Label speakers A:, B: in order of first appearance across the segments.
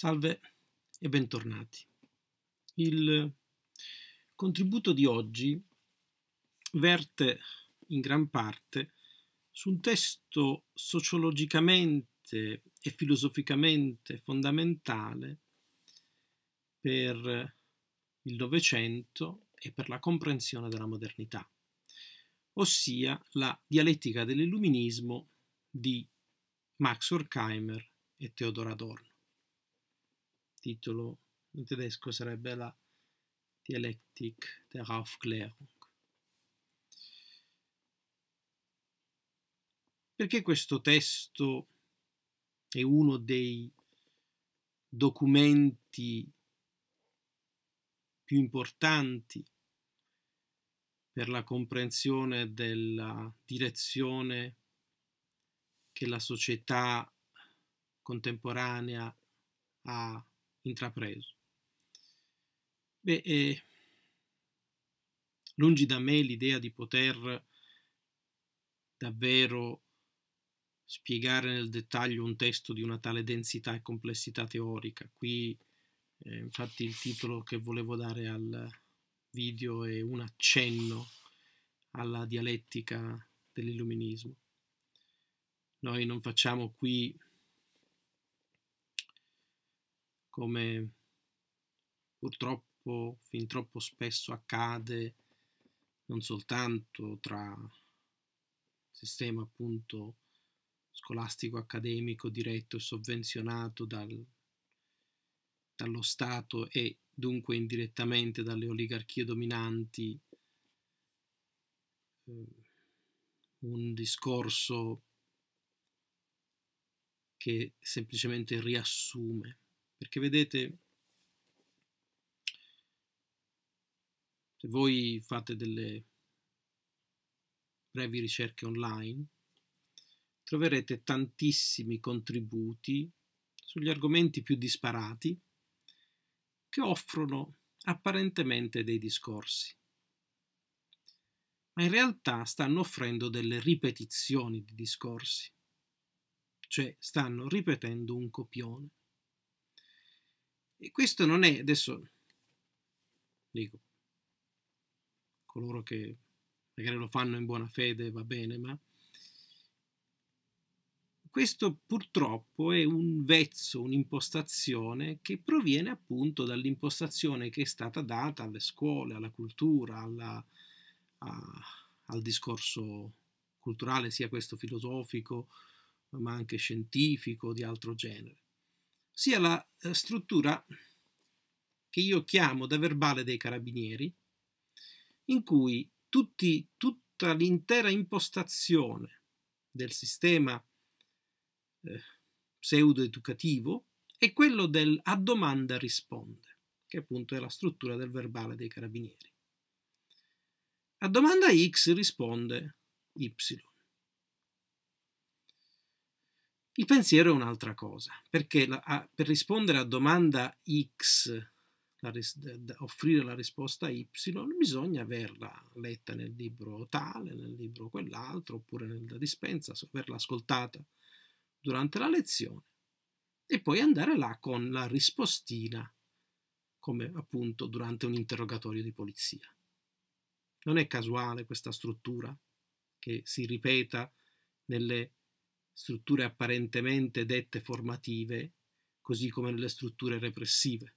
A: Salve e bentornati. Il contributo di oggi verte in gran parte su un testo sociologicamente e filosoficamente fondamentale per il Novecento e per la comprensione della modernità, ossia la dialettica dell'illuminismo di Max Horkheimer e Theodor Adorno titolo in tedesco sarebbe la Dialektik der Aufklärung. Perché questo testo è uno dei documenti più importanti per la comprensione della direzione che la società contemporanea ha intrapreso. Beh, eh, lungi da me l'idea di poter davvero spiegare nel dettaglio un testo di una tale densità e complessità teorica. Qui eh, infatti il titolo che volevo dare al video è un accenno alla dialettica dell'illuminismo. Noi non facciamo qui come purtroppo fin troppo spesso accade non soltanto tra sistema appunto scolastico accademico diretto e sovvenzionato dal, dallo Stato e dunque indirettamente dalle oligarchie dominanti eh, un discorso che semplicemente riassume perché vedete, se voi fate delle brevi ricerche online, troverete tantissimi contributi sugli argomenti più disparati che offrono apparentemente dei discorsi ma in realtà stanno offrendo delle ripetizioni di discorsi, cioè stanno ripetendo un copione. E questo non è, adesso dico, coloro che magari lo fanno in buona fede va bene, ma questo purtroppo è un vezzo, un'impostazione che proviene appunto dall'impostazione che è stata data alle scuole, alla cultura, alla, a, al discorso culturale, sia questo filosofico ma anche scientifico di altro genere sia la eh, struttura che io chiamo da verbale dei carabinieri, in cui tutti, tutta l'intera impostazione del sistema eh, pseudo-educativo è quello del a domanda risponde, che appunto è la struttura del verbale dei carabinieri. A domanda X risponde Y. Il pensiero è un'altra cosa, perché la, a, per rispondere a domanda X, la ris, offrire la risposta Y, bisogna averla letta nel libro tale, nel libro quell'altro, oppure nella dispensa, averla ascoltata durante la lezione, e poi andare là con la rispostina, come appunto durante un interrogatorio di polizia. Non è casuale questa struttura che si ripeta nelle strutture apparentemente dette formative, così come nelle strutture repressive.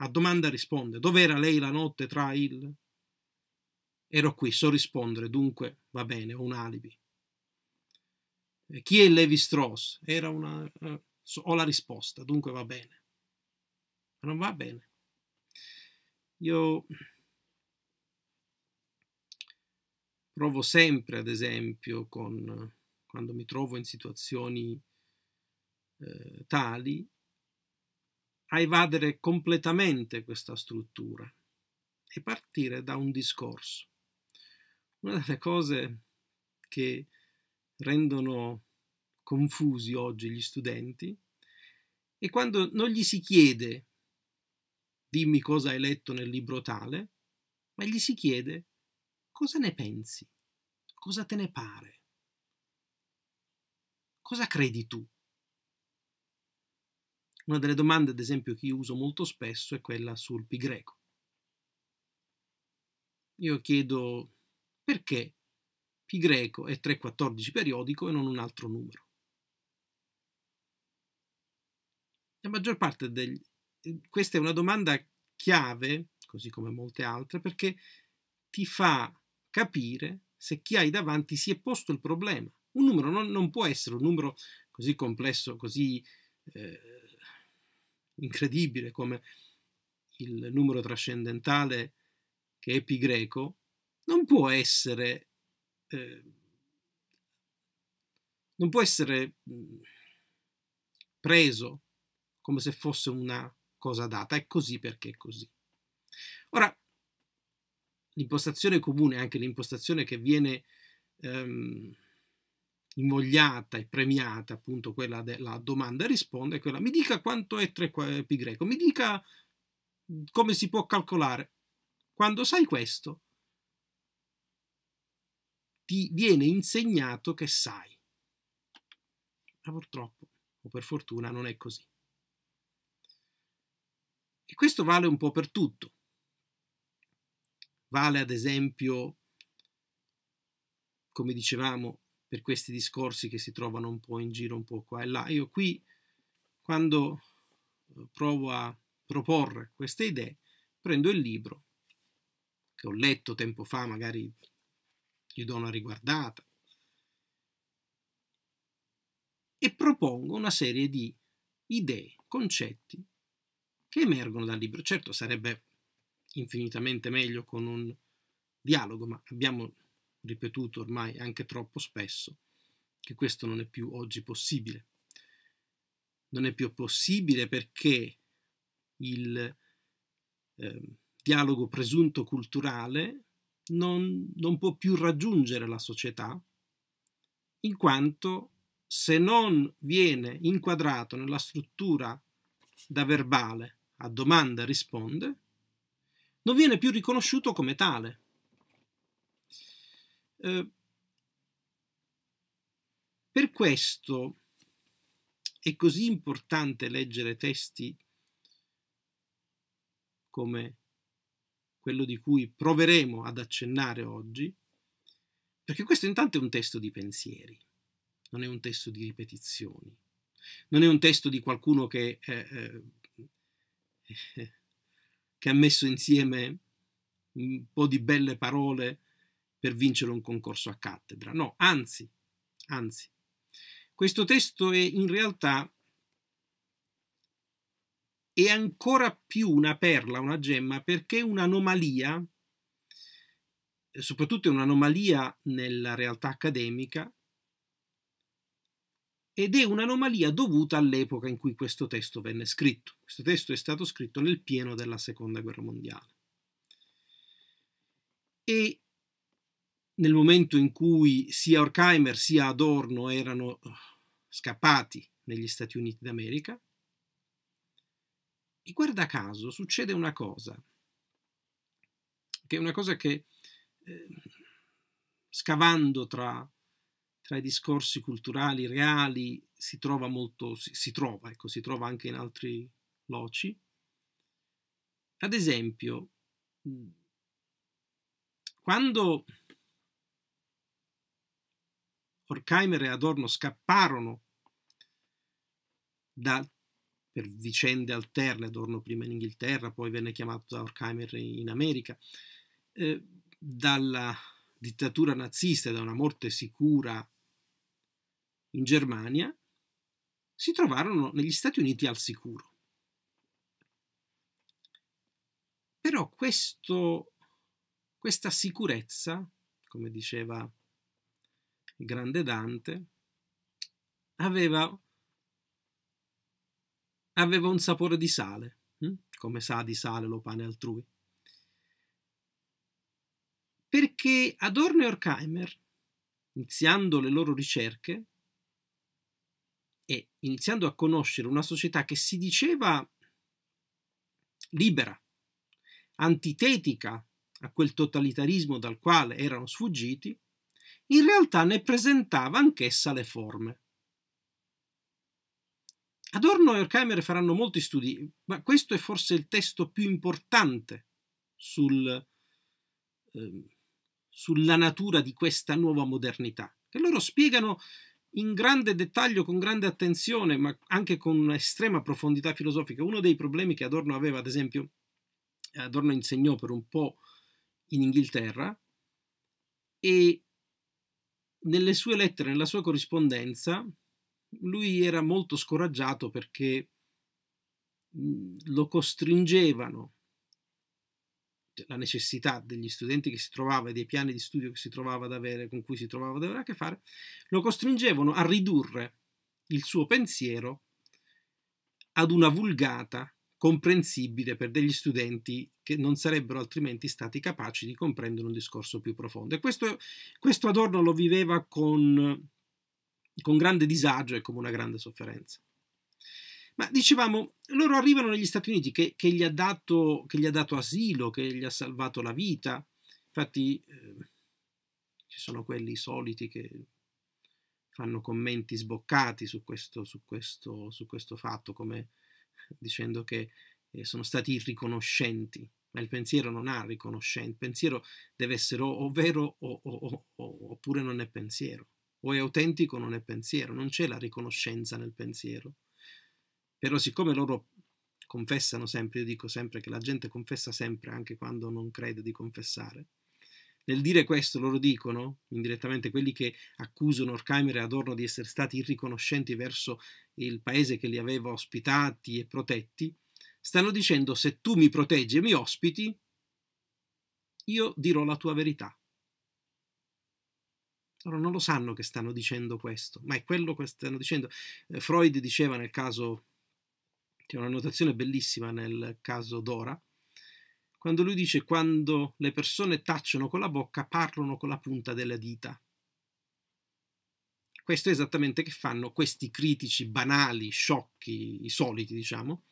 A: A domanda risponde, dov'era lei la notte tra il... Ero qui, so rispondere, dunque va bene, ho un alibi. Chi è Levi Strauss? Era una... Eh, so, ho la risposta, dunque va bene. Ma non va bene. Io provo sempre, ad esempio, con quando mi trovo in situazioni eh, tali, a evadere completamente questa struttura e partire da un discorso. Una delle cose che rendono confusi oggi gli studenti è quando non gli si chiede dimmi cosa hai letto nel libro tale, ma gli si chiede cosa ne pensi, cosa te ne pare. Cosa credi tu? Una delle domande, ad esempio, che uso molto spesso è quella sul pi greco. Io chiedo perché pi greco è 3,14 periodico e non un altro numero. La maggior parte degli... Eh, questa è una domanda chiave, così come molte altre, perché ti fa capire se chi hai davanti si è posto il problema un numero non, non può essere un numero così complesso, così eh, incredibile come il numero trascendentale che è pi greco, non può essere, eh, non può essere mm, preso come se fosse una cosa data, è così perché è così. Ora, l'impostazione comune, anche l'impostazione che viene ehm, invogliata e premiata, appunto quella della domanda risponde, è quella mi dica quanto è 3 pi greco, mi dica mhmm, come si può calcolare. Quando sai questo, ti viene insegnato che sai. Ma purtroppo, o per fortuna, non è così. E questo vale un po' per tutto. Vale ad esempio, come dicevamo, per questi discorsi che si trovano un po' in giro, un po' qua e là. Io qui, quando eh, provo a proporre queste idee, prendo il libro che ho letto tempo fa, magari gli do una riguardata, e propongo una serie di idee, concetti che emergono dal libro. Certo, sarebbe infinitamente meglio con un dialogo, ma abbiamo ripetuto ormai anche troppo spesso, che questo non è più oggi possibile. Non è più possibile perché il eh, dialogo presunto culturale non, non può più raggiungere la società, in quanto se non viene inquadrato nella struttura da verbale a domanda risponde, non viene più riconosciuto come tale. Ehm, per questo è così importante leggere testi come quello di cui proveremo ad accennare oggi, perché questo intanto è un testo di pensieri, non è un testo di ripetizioni, non è un testo di qualcuno che, eh, eh, che ha messo insieme un po' di belle parole per vincere un concorso a cattedra. No, anzi, anzi, questo testo è in realtà è ancora più una perla, una gemma, perché è un'anomalia, eh, soprattutto è un'anomalia nella realtà accademica, ed è un'anomalia dovuta all'epoca in cui questo testo venne scritto. Questo testo è stato scritto nel pieno della Seconda Guerra Mondiale. E nel momento in cui sia Horkheimer sia Adorno erano eh, scappati negli Stati Uniti d'America, e guarda caso succede una cosa, che è una cosa che eh, scavando tra, tra, i discorsi culturali reali si trova molto, si, si trova, ecco, si trova anche in altri loci. Ad esempio, quando Horkheimer e Adorno scapparono da, per vicende alterne, Adorno prima in Inghilterra, poi venne chiamato da Horkheimer in America, eh, dalla dittatura nazista, e da una morte sicura in Germania, si trovarono negli Stati Uniti al sicuro. Però questo, questa sicurezza, come diceva il grande Dante, aveva, aveva un sapore di sale, hm? come sa di sale lo pane altrui. Perché Adorno e Horkheimer, iniziando le loro ricerche e iniziando a conoscere una società che si diceva libera, antitetica a quel totalitarismo dal quale erano sfuggiti, in realtà ne presentava anch'essa le forme. Adorno e Horkheimer faranno molti studi, ma questo è forse il testo più importante sul, eh, sulla natura di questa nuova modernità, che loro spiegano in grande dettaglio, con grande attenzione, ma anche con estrema profondità filosofica. Uno dei problemi che Adorno aveva, ad esempio, Adorno insegnò per un po' in Inghilterra e nelle sue lettere, nella sua corrispondenza, lui era molto scoraggiato perché lo costringevano, cioè, la necessità degli studenti che si trovava e dei piani di studio che si trovava ad avere, con cui si trovava ad avere a che fare, lo costringevano a ridurre il suo pensiero ad una vulgata comprensibile per degli studenti che non sarebbero altrimenti stati capaci di comprendere un discorso più profondo. E questo, questo Adorno lo viveva con, con grande disagio e come una grande sofferenza. Ma dicevamo, loro arrivano negli Stati Uniti che, che, gli, ha dato, che gli, ha dato, asilo, che gli ha salvato la vita. Infatti eh, ci sono quelli soliti che fanno commenti sboccati su questo, su questo, su questo fatto, come dicendo che eh, sono stati riconoscenti, ma il pensiero non ha riconoscente, il pensiero deve essere o vero o, o, o, oppure non è pensiero, o è autentico o non è pensiero, non c'è la riconoscenza nel pensiero. Però siccome loro confessano sempre, io dico sempre che la gente confessa sempre anche quando non crede di confessare, nel dire questo loro dicono, indirettamente quelli che accusano Orkheimer e Adorno di essere stati irriconoscenti verso il paese che li aveva ospitati e protetti, stanno dicendo se tu mi proteggi e mi ospiti, io dirò la tua verità. Loro non lo sanno che stanno dicendo questo, ma è quello che stanno dicendo. Eh, Freud diceva nel caso, c'è una notazione bellissima nel caso Dora, quando lui dice quando le persone tacciono con la bocca, parlano con la punta della dita. Questo è esattamente che fanno questi critici banali, sciocchi, i soliti, diciamo,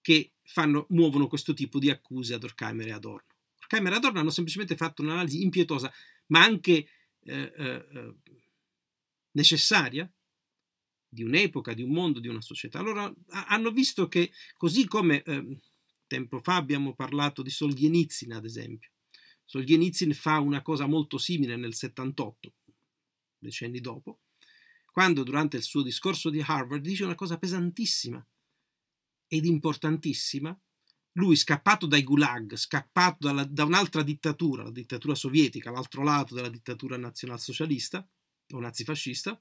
A: che fanno, muovono questo tipo di accuse ad Orkheimer e Adorno. Orkheimer e Adorno hanno semplicemente fatto un'analisi impietosa, ma anche eh, eh, eh, necessaria, di un'epoca, di un mondo, di una società. Allora hanno visto che, così come... Eh, Tempo fa abbiamo parlato di Solzhenitsyn, ad esempio. Solzhenitsyn fa una cosa molto simile nel 78, decenni dopo, quando durante il suo discorso di Harvard dice una cosa pesantissima ed importantissima. Lui, scappato dai gulag, scappato dalla, da un'altra dittatura, la dittatura sovietica, l'altro lato della dittatura nazionalsocialista o nazifascista,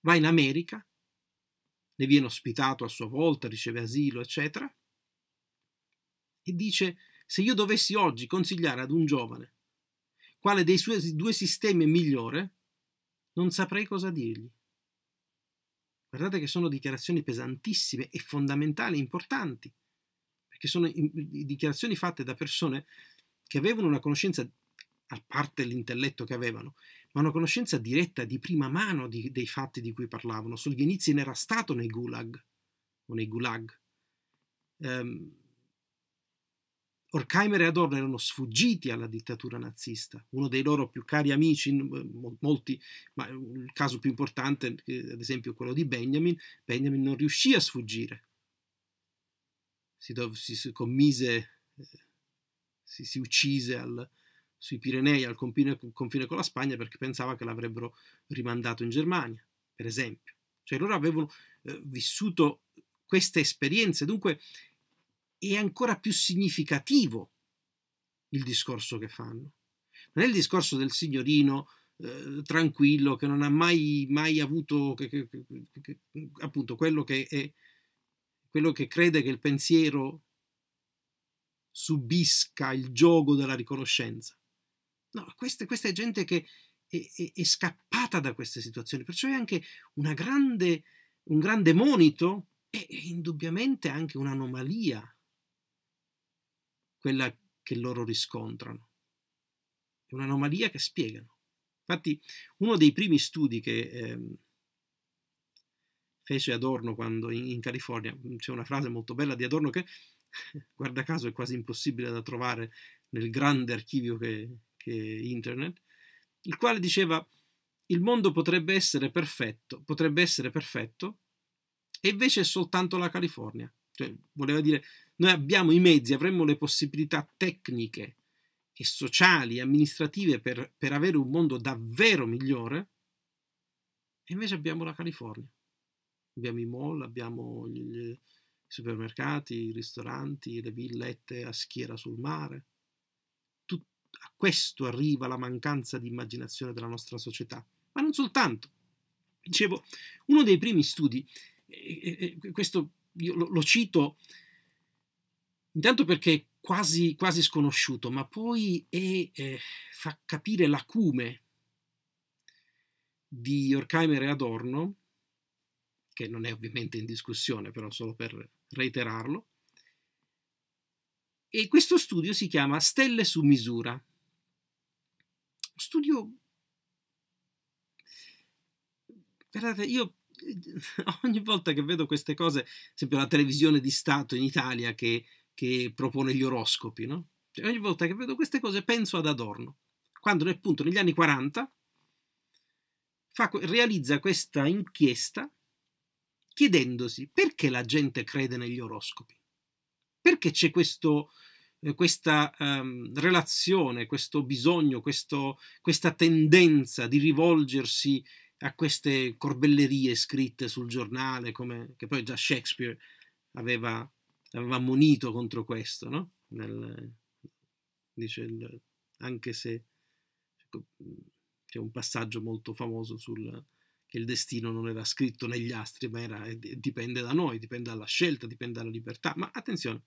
A: va in America, ne viene ospitato a sua volta, riceve asilo, eccetera, e dice se io dovessi oggi consigliare ad un giovane quale dei suoi due sistemi è migliore, non saprei cosa dirgli. Guardate che sono dichiarazioni pesantissime e fondamentali, importanti, perché sono dichiarazioni fatte da persone che avevano una conoscenza, a parte l'intelletto che avevano, ma una conoscenza diretta, di prima mano di, dei fatti di cui parlavano. Solzhenitsyn era stato nei gulag o nei gulag. Um, Horkheimer e Adorno erano sfuggiti alla dittatura nazista, uno dei loro più cari amici, molti, ma eh, il caso più importante, eh, ad esempio quello di Benjamin, Benjamin non riuscì a sfuggire, si, si commise, eh, si, si uccise al, sui Pirenei al confine, confine con la Spagna perché pensava che l'avrebbero rimandato in Germania, per esempio. Cioè loro avevano eh, vissuto queste esperienze, dunque è ancora più significativo il discorso che fanno. Non è il discorso del signorino eh, tranquillo che non ha mai, mai avuto che, che, che, appunto quello che, è, quello che crede che il pensiero subisca il gioco della riconoscenza. No, questa, questa è gente che è, è, è, scappata da queste situazioni, perciò è anche grande, un grande monito e indubbiamente anche un'anomalia quella che loro riscontrano. È un'anomalia che spiegano. Infatti, uno dei primi studi che eh, fece Adorno quando in, in California, c'è una frase molto bella di Adorno che, guarda caso, è quasi impossibile da trovare nel grande archivio che, che internet, il quale diceva il mondo potrebbe essere perfetto, potrebbe essere perfetto, e invece è soltanto la California. Cioè, voleva dire noi abbiamo i mezzi, avremmo le possibilità tecniche e sociali, amministrative per, per avere un mondo davvero migliore, e invece abbiamo la California. Abbiamo i mall, abbiamo i supermercati, i ristoranti, le villette a schiera sul mare. Tut a questo arriva la mancanza di immaginazione della nostra società, ma non soltanto. Dicevo, uno dei primi studi, e, e, e questo lo, lo cito Intanto perché quasi, quasi sconosciuto, ma poi è, eh, fa capire l'acume di Horkheimer e Adorno, che non è ovviamente in discussione, però solo per reiterarlo. E questo studio si chiama Stelle su misura. Studio... Guardate, io ogni volta che vedo queste cose, sempre la televisione di Stato in Italia che che propone gli oroscopi, no? Cioè, ogni volta che vedo queste cose penso ad Adorno, quando appunto negli anni 40 fa, realizza questa inchiesta chiedendosi perché la gente crede negli oroscopi, perché c'è questo, eh, questa um, relazione, questo bisogno, questo, questa tendenza di rivolgersi a queste corbellerie scritte sul giornale, come, che poi già Shakespeare aveva aveva munito contro questo, no? Nel, dice il, anche se ecco, c'è un passaggio molto famoso sul che il destino non era scritto negli astri, ma era, dipende da noi, dipende dalla scelta, dipende dalla libertà. Ma attenzione,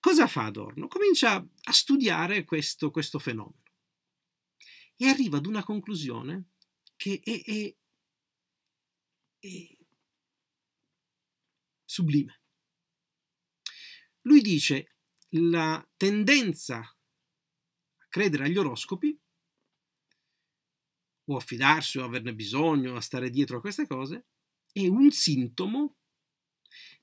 A: cosa fa Adorno? Comincia a studiare questo, questo fenomeno e arriva ad una conclusione che è, è, è sublime. Lui dice la tendenza a credere agli oroscopi o a fidarsi o averne bisogno, a stare dietro a queste cose, è un sintomo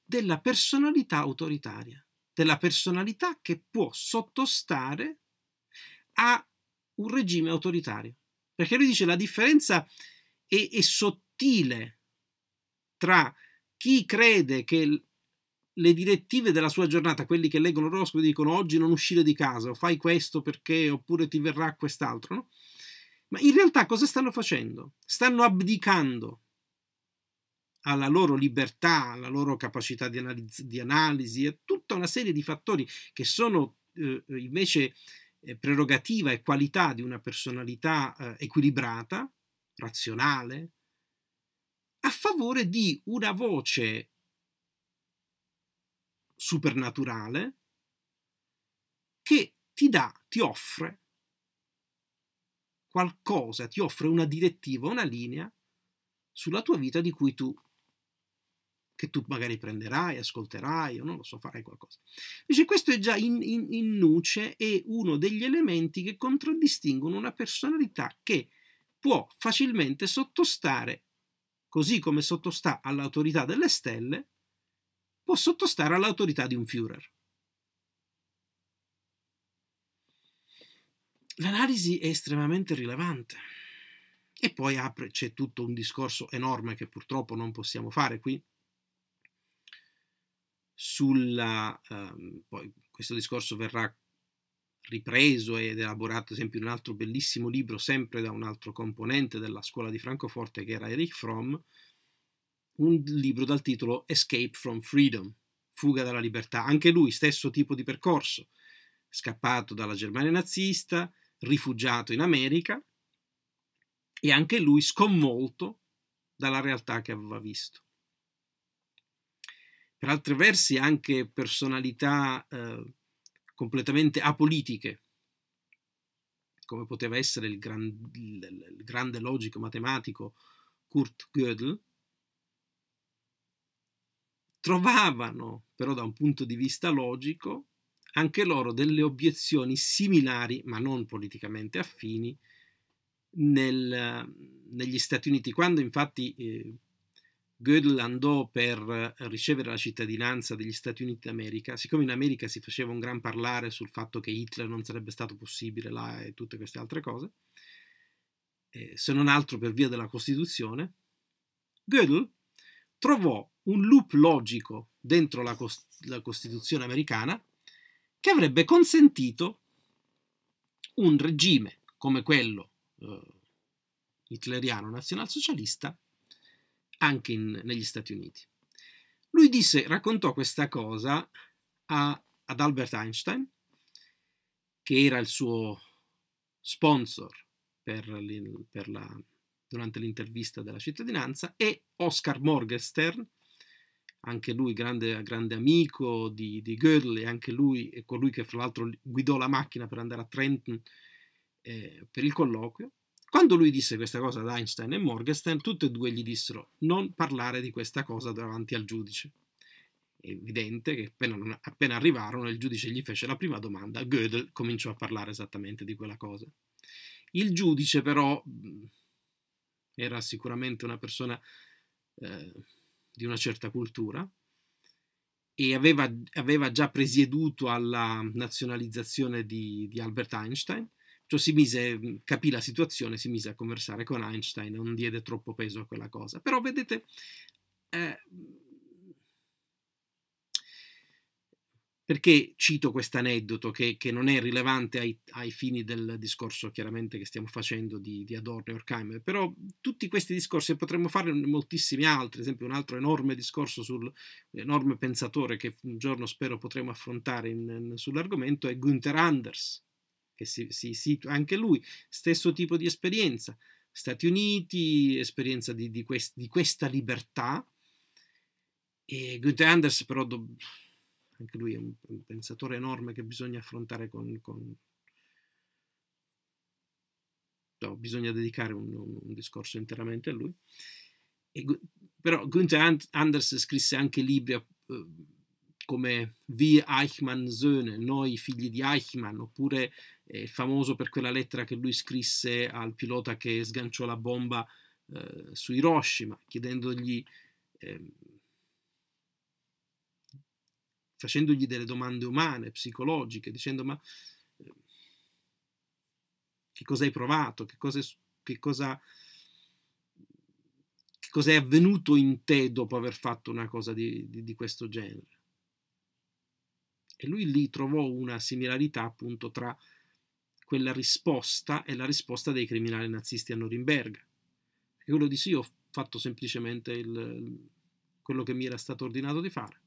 A: della personalità autoritaria, della personalità che può sottostare a un regime autoritario. Perché lui dice la differenza è, è sottile tra chi crede che le direttive della sua giornata, quelli che leggono l'oroscopo dicono oggi non uscire di casa, o fai questo perché, oppure ti verrà quest'altro, no? Ma in realtà cosa stanno facendo? Stanno abdicando alla loro libertà, alla loro capacità di, analisi, di analisi a tutta una serie di fattori che sono eh, eh, invece eh, prerogativa e qualità di una personalità eh, equilibrata, razionale, a favore di una voce supernaturale che ti dà, ti offre qualcosa, ti offre una direttiva, una linea sulla tua vita di cui tu che tu magari prenderai, ascolterai o non lo so, farai qualcosa. Dice, questo è già in, in, in nuce e uno degli elementi che contraddistinguono una personalità che può facilmente sottostare così come sottostà all'autorità delle stelle, può sottostare all'autorità di un Führer. L'analisi è estremamente rilevante. E poi apre, c'è tutto un discorso enorme che purtroppo non possiamo fare qui, sulla, ehm, poi questo discorso verrà ripreso ed elaborato, ad esempio, in un altro bellissimo libro, sempre da un altro componente della scuola di Francoforte, che era Erich Fromm, un libro dal titolo Escape from Freedom, Fuga dalla libertà. Anche lui, stesso tipo di percorso, scappato dalla Germania nazista, rifugiato in America e anche lui sconvolto dalla realtà che aveva visto. Per altri versi anche personalità eh, completamente apolitiche, come poteva essere il, gran, il, il grande logico matematico Kurt Gödel, trovavano però da un punto di vista logico anche loro delle obiezioni similari, ma non politicamente affini, nel, negli Stati Uniti, quando infatti eh, Gödel andò per eh, ricevere la cittadinanza degli Stati Uniti d'America, siccome in America si faceva un gran parlare sul fatto che Hitler non sarebbe stato possibile là e tutte queste altre cose, eh, se non altro per via della Costituzione, Gödel trovò un loop logico dentro la, cost la Costituzione americana che avrebbe consentito un regime come quello eh, hitleriano nazionalsocialista anche in, negli Stati Uniti. Lui disse, raccontò questa cosa a, ad Albert Einstein, che era il suo sponsor per, per la, durante l'intervista della cittadinanza, e Oscar Morgenstern, anche lui grande, grande amico di, di Gödel, e anche lui è colui che fra l'altro guidò la macchina per andare a Trenton eh, per il colloquio. Quando lui disse questa cosa ad Einstein e Morgenstern, tutti e due gli dissero non parlare di questa cosa davanti al giudice. È evidente che appena, appena arrivarono il giudice gli fece la prima domanda, Gödel cominciò a parlare esattamente di quella cosa. Il giudice però mm, era sicuramente una persona eh, di una certa cultura e aveva, aveva, già presieduto alla nazionalizzazione di, di Albert Einstein cioè si mise, mm, capì la situazione, si mise a conversare con Einstein, non diede troppo peso a quella cosa. Però vedete, eh, perché cito questo aneddoto che, che, non è rilevante ai, ai, fini del discorso chiaramente che stiamo facendo di, di Adorno e Horkheimer, però tutti questi discorsi potremmo fare moltissimi altri, ad esempio un altro enorme discorso sull'enorme pensatore che un giorno spero potremo affrontare in, in, sull'argomento è Günther Anders, che si, si situa anche lui, stesso tipo di esperienza, Stati Uniti, esperienza di, di, quest, di questa libertà. E Gunther Anders però, do, anche lui è un, un, pensatore enorme che bisogna affrontare con... con no, bisogna dedicare un, un, discorso interamente a lui. E, però Gunther Anders scrisse anche libri eh, come Wir Eichmann Söhne, Noi figli di Eichmann, oppure è famoso per quella lettera che lui scrisse al pilota che sganciò la bomba eh, su Hiroshima, chiedendogli, eh, facendogli delle domande umane, psicologiche, dicendo ma ehm, che cosa hai provato, che cosa, che, cosa, che cosa, è avvenuto in te dopo aver fatto una cosa di, di, di questo genere. E lui lì trovò una similarità appunto tra quella risposta è la risposta dei criminali nazisti a Norimberga. E quello di sì, ho fatto semplicemente il, quello che mi era stato ordinato di fare.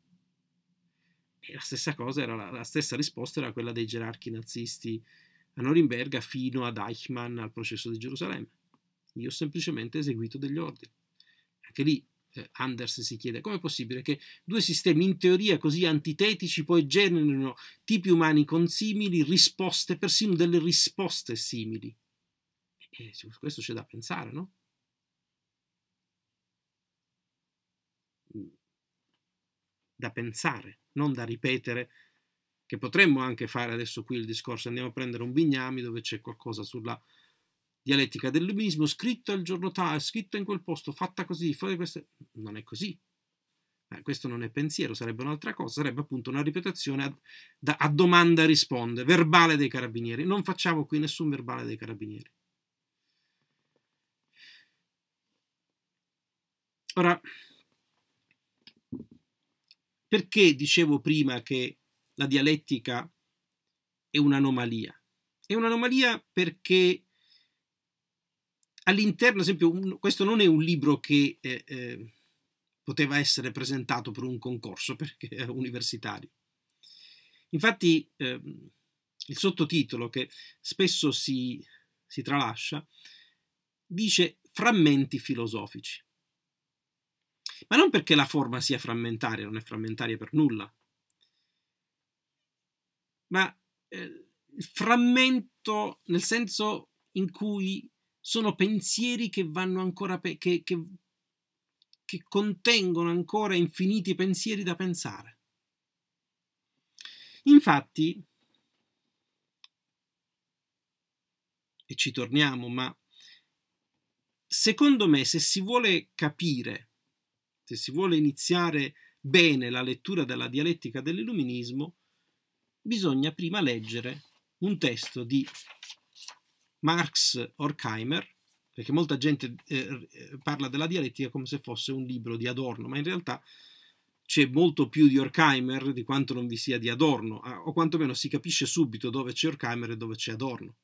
A: E la stessa cosa era la, la stessa risposta era quella dei gerarchi nazisti a Norimberga fino ad Eichmann al processo di Gerusalemme. Io ho semplicemente eseguito degli ordini. Anche lì eh, Anders si chiede come è possibile che due sistemi in teoria così antitetici poi generino tipi umani consimili, risposte, persino delle risposte simili. E su questo c'è da pensare, no? Mm. Da pensare, non da ripetere, che potremmo anche fare adesso qui il discorso, andiamo a prendere un bignami dove c'è qualcosa sulla dialettica dell'umismo, scritto al giorno tale, scritto in quel posto, fatta così, fare questo. Non è così. Eh, questo non è pensiero, sarebbe un'altra cosa, sarebbe appunto una ripetizione a, da, a domanda risponde, verbale dei carabinieri. Non facciamo qui nessun verbale dei carabinieri. Ora, perché dicevo prima che la dialettica è un'anomalia? È un'anomalia perché all'interno, ad esempio, un, questo non è un libro che eh, eh, poteva essere presentato per un concorso perché è universitario. Infatti eh, il sottotitolo, che spesso si, si tralascia, dice frammenti filosofici. Ma non perché la forma sia frammentaria, non è frammentaria per nulla, ma eh, il frammento nel senso in cui sono pensieri che vanno ancora, pe che, che, che contengono ancora infiniti pensieri da pensare. Infatti, e ci torniamo, ma secondo me se si vuole capire, se si vuole iniziare bene la lettura della dialettica dell'illuminismo, bisogna prima leggere un testo di Marx Horkheimer, perché molta gente eh, eh, parla della dialettica come se fosse un libro di Adorno, ma in realtà c'è molto più di Horkheimer di quanto non vi sia di Adorno, ah, o quantomeno si capisce subito dove c'è Horkheimer e dove c'è Adorno.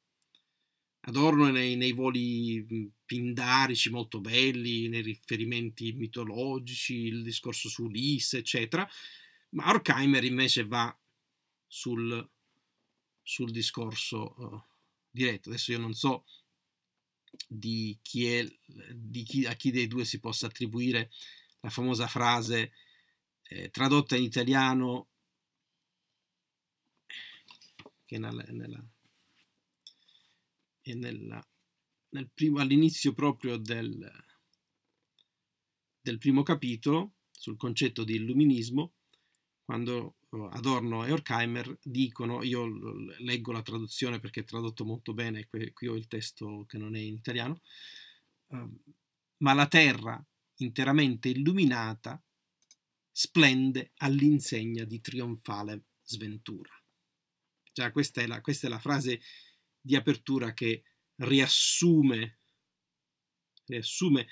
A: Adorno è nei, nei voli pindarici molto belli, nei riferimenti mitologici, il discorso su Ulisse, eccetera, ma Horkheimer invece va sul, sul discorso eh, diretto. Adesso io non so di chi è, di chi, a chi dei due si possa attribuire la famosa frase eh, tradotta in italiano che nella, nella, nella, nel primo, all'inizio proprio del, del primo capitolo sul concetto di illuminismo quando oh, Adorno e Horkheimer dicono, io leggo la traduzione perché è tradotto molto bene, qui ho il testo che non è in italiano, ehm, ma la terra interamente illuminata splende all'insegna di trionfale sventura. Già questa è, la, questa è la frase di apertura che riassume, riassume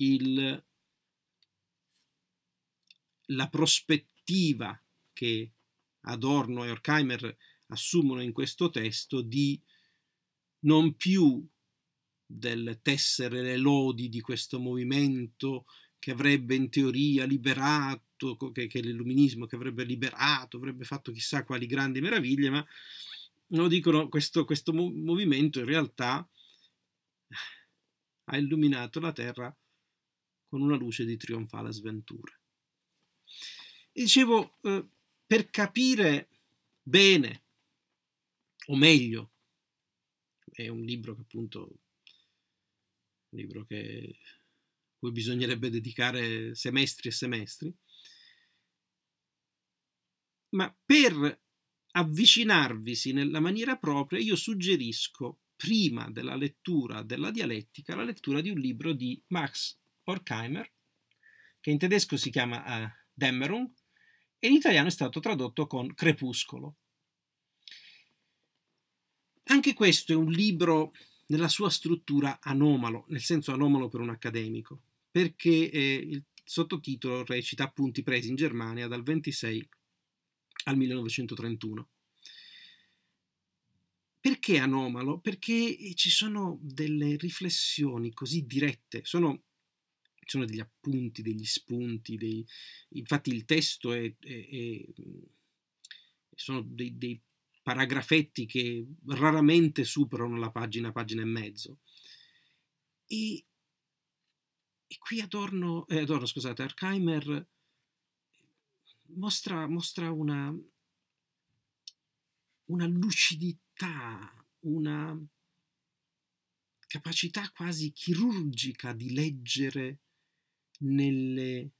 A: il, la prospettiva prospettiva che Adorno e Horkheimer assumono in questo testo di non più del tessere le lodi di questo movimento che avrebbe in teoria liberato, che, che l'illuminismo che avrebbe liberato, avrebbe fatto chissà quali grandi meraviglie, ma lo dicono, questo, questo movimento in realtà ha illuminato la terra con una luce di trionfale sventura dicevo, eh, per capire bene, o meglio, è un libro che appunto, un libro che, cui bisognerebbe dedicare semestri e semestri, ma per avvicinarvisi nella maniera propria, io suggerisco, prima della lettura della dialettica, la lettura di un libro di Max Horkheimer, che in tedesco si chiama uh, Dämmerung, e in italiano è stato tradotto con Crepuscolo. Anche questo è un libro nella sua struttura anomalo, nel senso anomalo per un accademico, perché eh, il sottotitolo recita appunti presi in Germania dal 26 al 1931. Perché anomalo? Perché ci sono delle riflessioni così dirette, sono ci sono degli appunti, degli spunti, dei, infatti il testo è, è, è mhmm, sono dei, dei,
B: paragrafetti
A: che raramente superano la pagina, pagina e mezzo. E, e qui Adorno, eh, Adorno scusate, Arkheimer mostra, mostra una, una lucidità, una capacità quasi chirurgica di leggere nelle,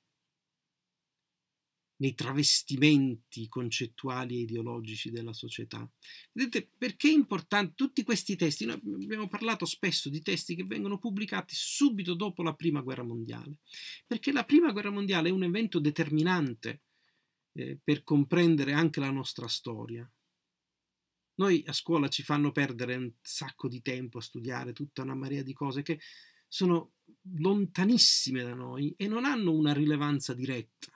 A: nei travestimenti concettuali e ideologici della società. Vedete perché è importante tutti questi testi? Noi abbiamo parlato spesso di testi che vengono pubblicati subito dopo la Prima Guerra Mondiale, perché la Prima Guerra Mondiale è un evento determinante eh, per comprendere anche la nostra storia. Noi a scuola ci fanno perdere un sacco di tempo a studiare tutta una marea di cose che sono lontanissime da noi e non hanno una rilevanza diretta.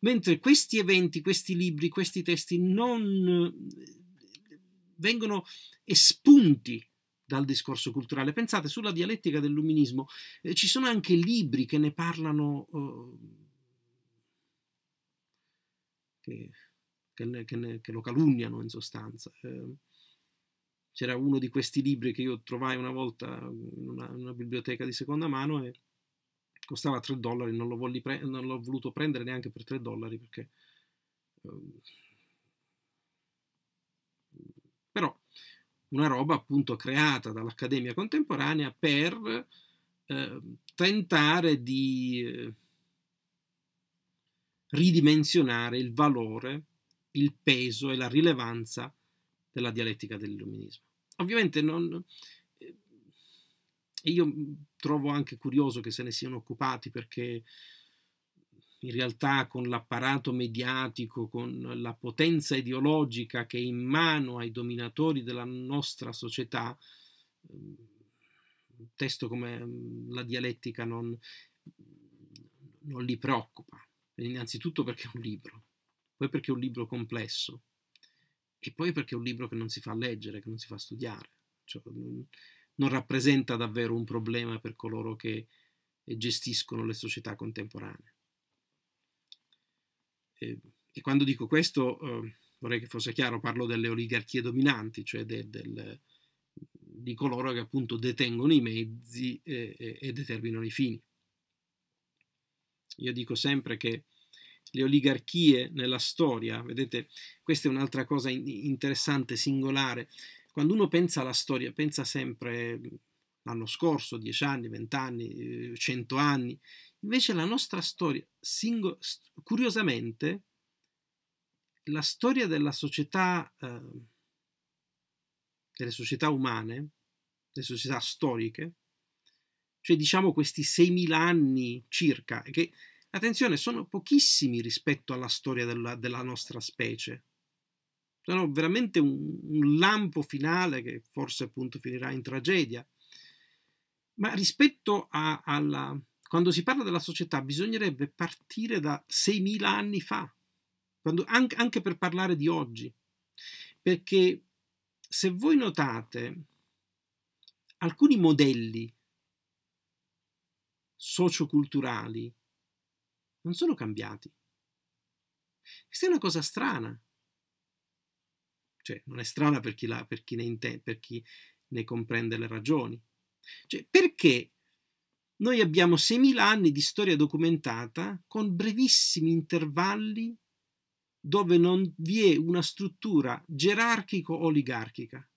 A: Mentre questi eventi, questi libri, questi testi non eh, vengono espunti dal discorso culturale. Pensate, sulla dialettica dell'uminismo eh, ci sono anche libri che ne parlano, eh, che, che, ne, che, ne, che, lo calunniano in sostanza. Eh, c'era uno di questi libri che io trovai una volta in una, in una biblioteca di seconda mano e costava 3 dollari, non l'ho, voluto prendere neanche per 3 dollari perché... Ehm, però una roba appunto creata dall'Accademia Contemporanea per eh, tentare di eh, ridimensionare il valore, il peso e la rilevanza della dialettica dell'illuminismo ovviamente non... Eh, e io mhmm, trovo anche curioso che se ne siano occupati perché in realtà con l'apparato mediatico, con la potenza ideologica che è in mano ai dominatori della nostra società, mhmm, un testo come mhmm, la dialettica non, non li preoccupa, innanzitutto perché è un libro, poi perché è un libro complesso, e poi perché è un libro che non si fa leggere, che non si fa studiare, cioè non rappresenta davvero un problema per coloro che eh, gestiscono le società contemporanee. E, e quando dico questo, eh, vorrei che fosse chiaro, parlo delle oligarchie dominanti, cioè de, del, di coloro che appunto detengono i mezzi e, e, e determinano i fini. Io dico sempre che le oligarchie nella storia, vedete, questa è un'altra cosa interessante, singolare. Quando uno pensa alla storia, pensa sempre l'anno scorso, 10 anni, 20 anni, 100 anni. Invece la nostra storia, curiosamente, la storia della società, eh, delle società umane, delle società storiche, cioè diciamo questi 6.000 anni circa, che Attenzione, sono pochissimi rispetto alla storia della, della nostra specie. Sono veramente un, un lampo finale che forse appunto finirà in tragedia. Ma rispetto a, alla... Quando si parla della società bisognerebbe partire da 6.000 anni fa, quando, anche, anche per parlare di oggi. Perché se voi notate alcuni modelli socioculturali non sono cambiati. Questa è una cosa strana. Cioè, non è strana per chi, la, per chi, ne, intende, per chi ne comprende le ragioni. Cioè, perché noi abbiamo 6.000 anni di storia documentata con brevissimi intervalli dove non vi è una struttura gerarchico-oligarchica.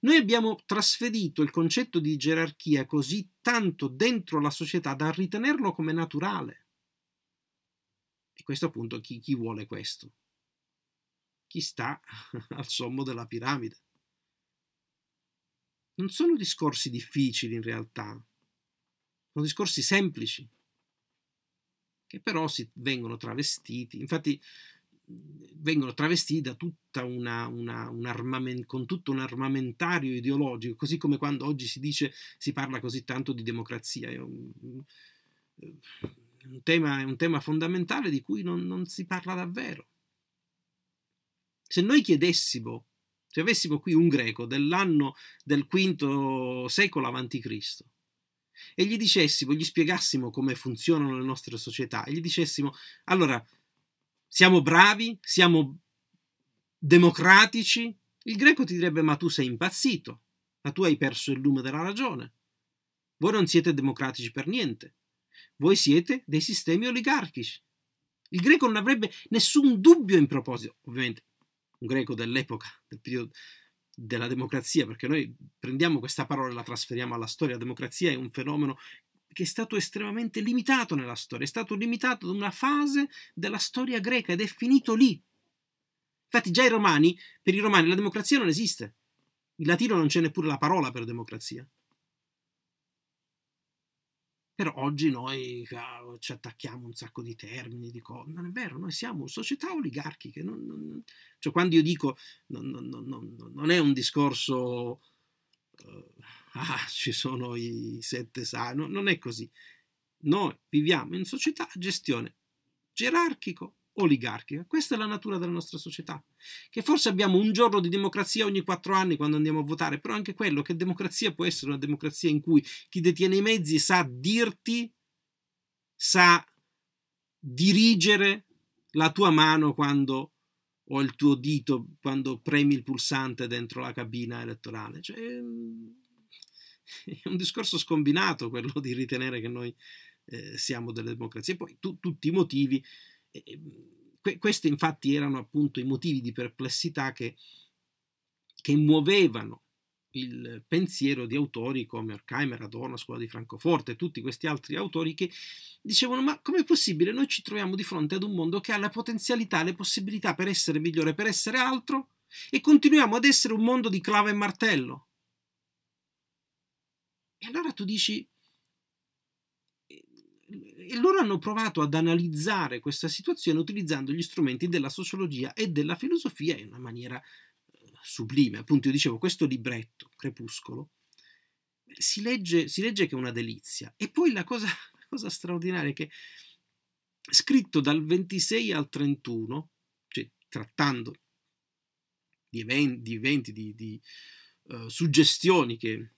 A: Noi abbiamo trasferito il concetto di gerarchia così tanto dentro la società da ritenerlo come naturale. E questo appunto chi, chi vuole questo? Chi sta al sommo della piramide. Non sono discorsi difficili in realtà, sono discorsi semplici, che però si vengono travestiti. Infatti vengono travestiti da tutta una, una, un armament, con tutto un armamentario ideologico, così come quando oggi si dice, si parla così tanto di democrazia. È un, un, tema, è un tema, fondamentale di cui non, non si parla davvero. Se noi chiedessimo, se avessimo qui un greco dell'anno del V secolo a.C., e gli dicessimo, gli spiegassimo come funzionano le nostre società, e gli dicessimo, allora, siamo bravi? Siamo democratici? Il greco ti direbbe ma tu sei impazzito, ma tu hai perso il lume della ragione. Voi non siete democratici per niente. Voi siete dei sistemi oligarchici. Il greco non avrebbe nessun dubbio in proposito, ovviamente un greco dell'epoca, del periodo della democrazia, perché noi prendiamo questa parola e la trasferiamo alla storia. La democrazia è un fenomeno che è stato estremamente limitato nella storia, è stato limitato da una fase della storia greca ed è finito lì. Infatti già i romani, per i romani la democrazia non esiste. In latino non c'è neppure la parola per democrazia. Però oggi noi ci attacchiamo un sacco di termini, di cose. Non è vero, noi siamo società oligarchiche. Non, non, cioè quando io dico, non, non è un discorso uh, ah, ci sono i sette sani, no, non è così. Noi viviamo in società a gestione gerarchico-oligarchica. Questa è la natura della nostra società, che forse abbiamo un giorno di democrazia ogni quattro anni quando andiamo a votare, però anche quello che democrazia può essere una democrazia in cui chi detiene i mezzi sa dirti, sa dirigere la tua mano quando o il tuo dito quando premi il pulsante dentro la cabina elettorale. Cioè, è un discorso scombinato quello di ritenere che noi eh, siamo delle democrazie. Poi tu, tutti i motivi, eh, que questi infatti erano appunto i motivi di perplessità che, che muovevano il pensiero di autori come Horkheimer, Adorno, Scuola di Francoforte e tutti questi altri autori che dicevano ma com'è possibile noi ci troviamo di fronte ad un mondo che ha la potenzialità, le possibilità per essere migliore, per essere altro e continuiamo ad essere un mondo di clava e martello. E allora tu dici, e loro hanno provato ad analizzare questa situazione utilizzando gli strumenti della sociologia e della filosofia in una maniera sublime. Appunto, io dicevo, questo libretto, Crepuscolo, si legge, si legge che è una delizia. E poi la cosa, la cosa straordinaria è che scritto dal 26 al 31, cioè trattando di eventi, di, eventi, di, di uh, suggestioni che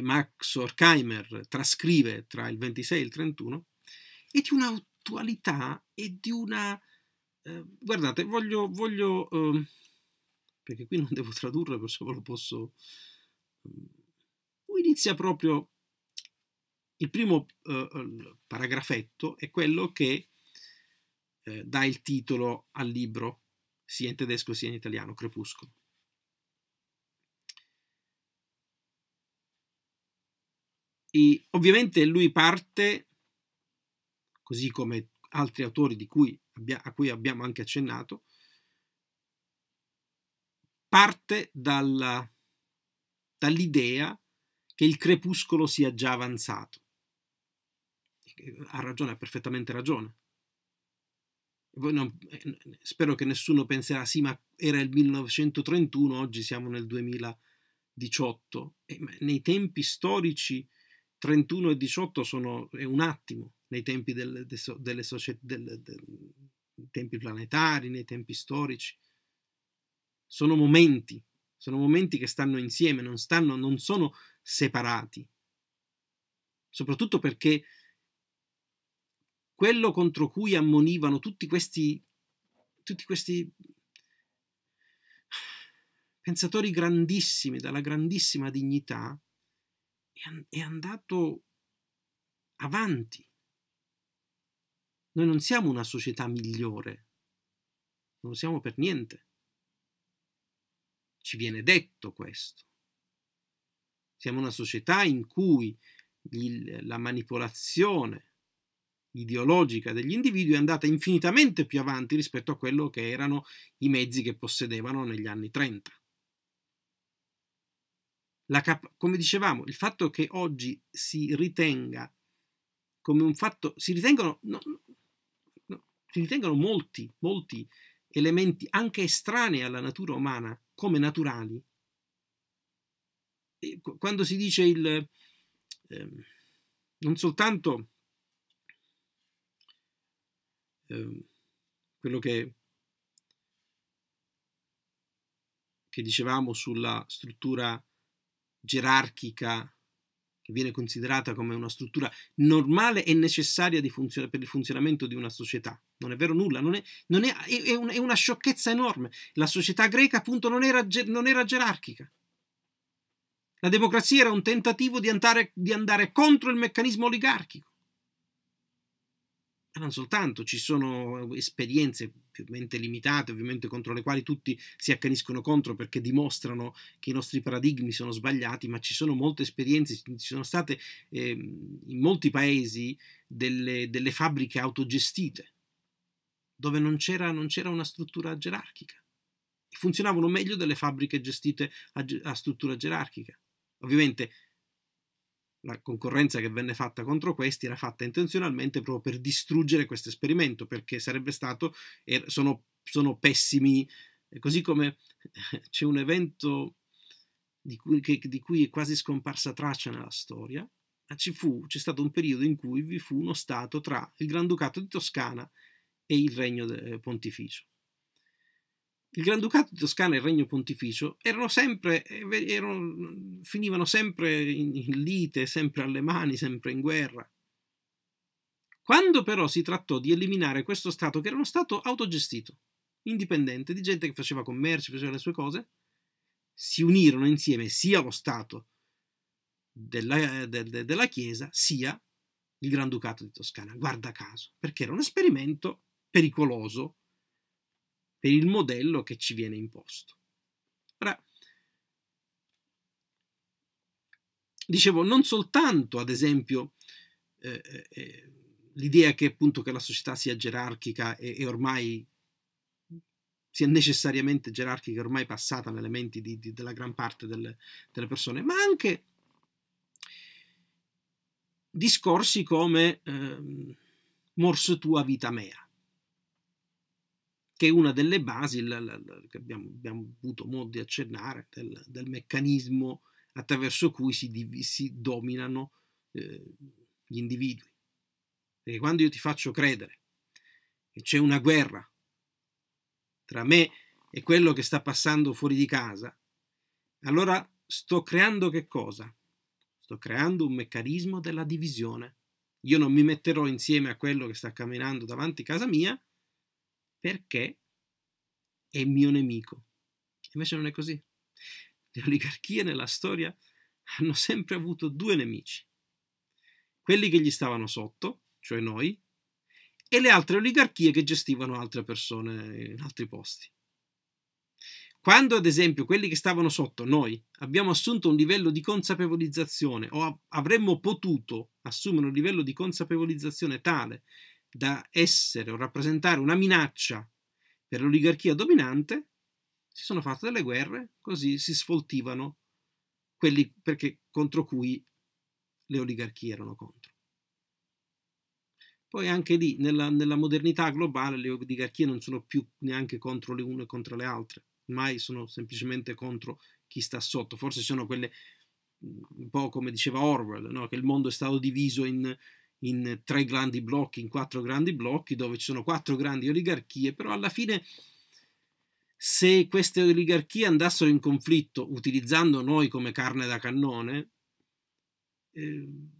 A: Max Horkheimer trascrive tra il 26 e il 31, è di un'attualità e di una... Uh, guardate, voglio, voglio uh, perché qui non devo tradurre, perciò ve lo posso... Ehm, inizia proprio il primo eh, paragrafetto, è quello che eh, dà il titolo al libro, sia in tedesco sia in italiano, Crepuscolo. E ovviamente lui parte, così come altri autori cui abbia, a cui abbiamo anche accennato, parte dalla, dall'idea che il crepuscolo sia già avanzato. Ha ragione, ha perfettamente ragione. Non, eh, spero che nessuno penserà, sì, ma era il 1931, oggi siamo nel 2018. E, eh, nei tempi storici 31 e 18 sono, è un attimo, nei tempi del, de, delle società, del, de, tempi planetari, nei tempi storici sono momenti, sono momenti che stanno insieme, non, stanno, non sono separati. Soprattutto perché quello contro cui ammonivano tutti questi, tutti questi pensatori grandissimi, dalla grandissima dignità, è andato avanti. Noi non siamo una società migliore, non lo siamo per niente. Ci viene detto questo. Siamo una società in cui il, la manipolazione ideologica degli individui è andata infinitamente più avanti rispetto a quello che erano i mezzi che possedevano negli anni 30. come dicevamo, il fatto che oggi si ritenga come un fatto, si ritengono, no, no, si ritengono molti, molti elementi anche estranei alla natura umana come naturali. E quando si dice il... Ehm, non soltanto ehm, quello che, che dicevamo sulla struttura gerarchica che viene considerata come una struttura normale e necessaria funzion- per il funzionamento di una società. Non è vero nulla, non è, non è, è, un, è una sciocchezza enorme. La società greca appunto non era, non era gerarchica. La democrazia era un tentativo di andare, di andare contro il meccanismo oligarchico. Ma non soltanto, ci sono esperienze ovviamente limitate, ovviamente contro le quali tutti si accaniscono contro perché dimostrano che i nostri paradigmi sono sbagliati, ma ci sono molte esperienze, ci sono state eh, in molti paesi delle, delle, fabbriche autogestite, dove non c'era, una struttura gerarchica. Funzionavano meglio delle fabbriche gestite a, a struttura gerarchica. Ovviamente la concorrenza che venne fatta contro questi era fatta intenzionalmente proprio per distruggere questo esperimento, perché sarebbe stato, er, sono, sono pessimi, così come c'è un evento di cui, che, di cui, è quasi scomparsa traccia nella storia, ma ci fu, c'è stato un periodo in cui vi fu uno stato tra il Granducato di Toscana e il Regno eh, Pontificio il Granducato di Toscana e il Regno Pontificio erano sempre, eh, erano, finivano sempre in lite, sempre alle mani, sempre in guerra. Quando però si trattò di eliminare questo Stato, che era uno Stato autogestito, indipendente, di gente che faceva commerci, faceva le sue cose, si unirono insieme sia lo Stato della, de, de, della Chiesa, sia il Granducato di Toscana. Guarda caso, perché era un esperimento pericoloso per il modello che ci viene imposto. Ora, dicevo, non soltanto, ad esempio, eh, eh, eh, l'idea che appunto che la società sia gerarchica e, e, ormai sia necessariamente gerarchica, ormai passata nelle menti di, di, della gran parte delle, delle, persone, ma anche discorsi come eh, morse tua vita mea che è una delle basi la, la, la, che abbiamo, abbiamo, avuto modo di accennare del, del meccanismo attraverso cui si, div- si dominano eh, gli individui. Perché quando io ti faccio credere che c'è una guerra tra me e quello che sta passando fuori di casa, allora sto creando che cosa? Sto creando un meccanismo della divisione. Io non mi metterò insieme a quello che sta camminando davanti a casa mia perché è mio nemico. Invece non è così. Le oligarchie nella storia hanno sempre avuto due nemici. Quelli che gli stavano sotto, cioè noi, e le altre oligarchie che gestivano altre persone in altri posti. Quando, ad esempio, quelli che stavano sotto, noi, abbiamo assunto un livello di consapevolizzazione o avremmo potuto assumere un livello di consapevolizzazione tale da essere o rappresentare una minaccia per l'oligarchia dominante, si sono fatte delle guerre, così si sfoltivano quelli perché, contro cui le oligarchie erano contro. Poi anche lì, nella, nella modernità globale, le oligarchie non sono più neanche contro le une e contro le altre, mai sono semplicemente contro chi sta sotto. Forse sono quelle mm, un po' come diceva Orwell, no? che il mondo è stato diviso in in tre grandi blocchi, in quattro grandi blocchi, dove ci sono quattro grandi oligarchie, però alla fine se queste oligarchie andassero in conflitto utilizzando noi come carne da cannone, ehm,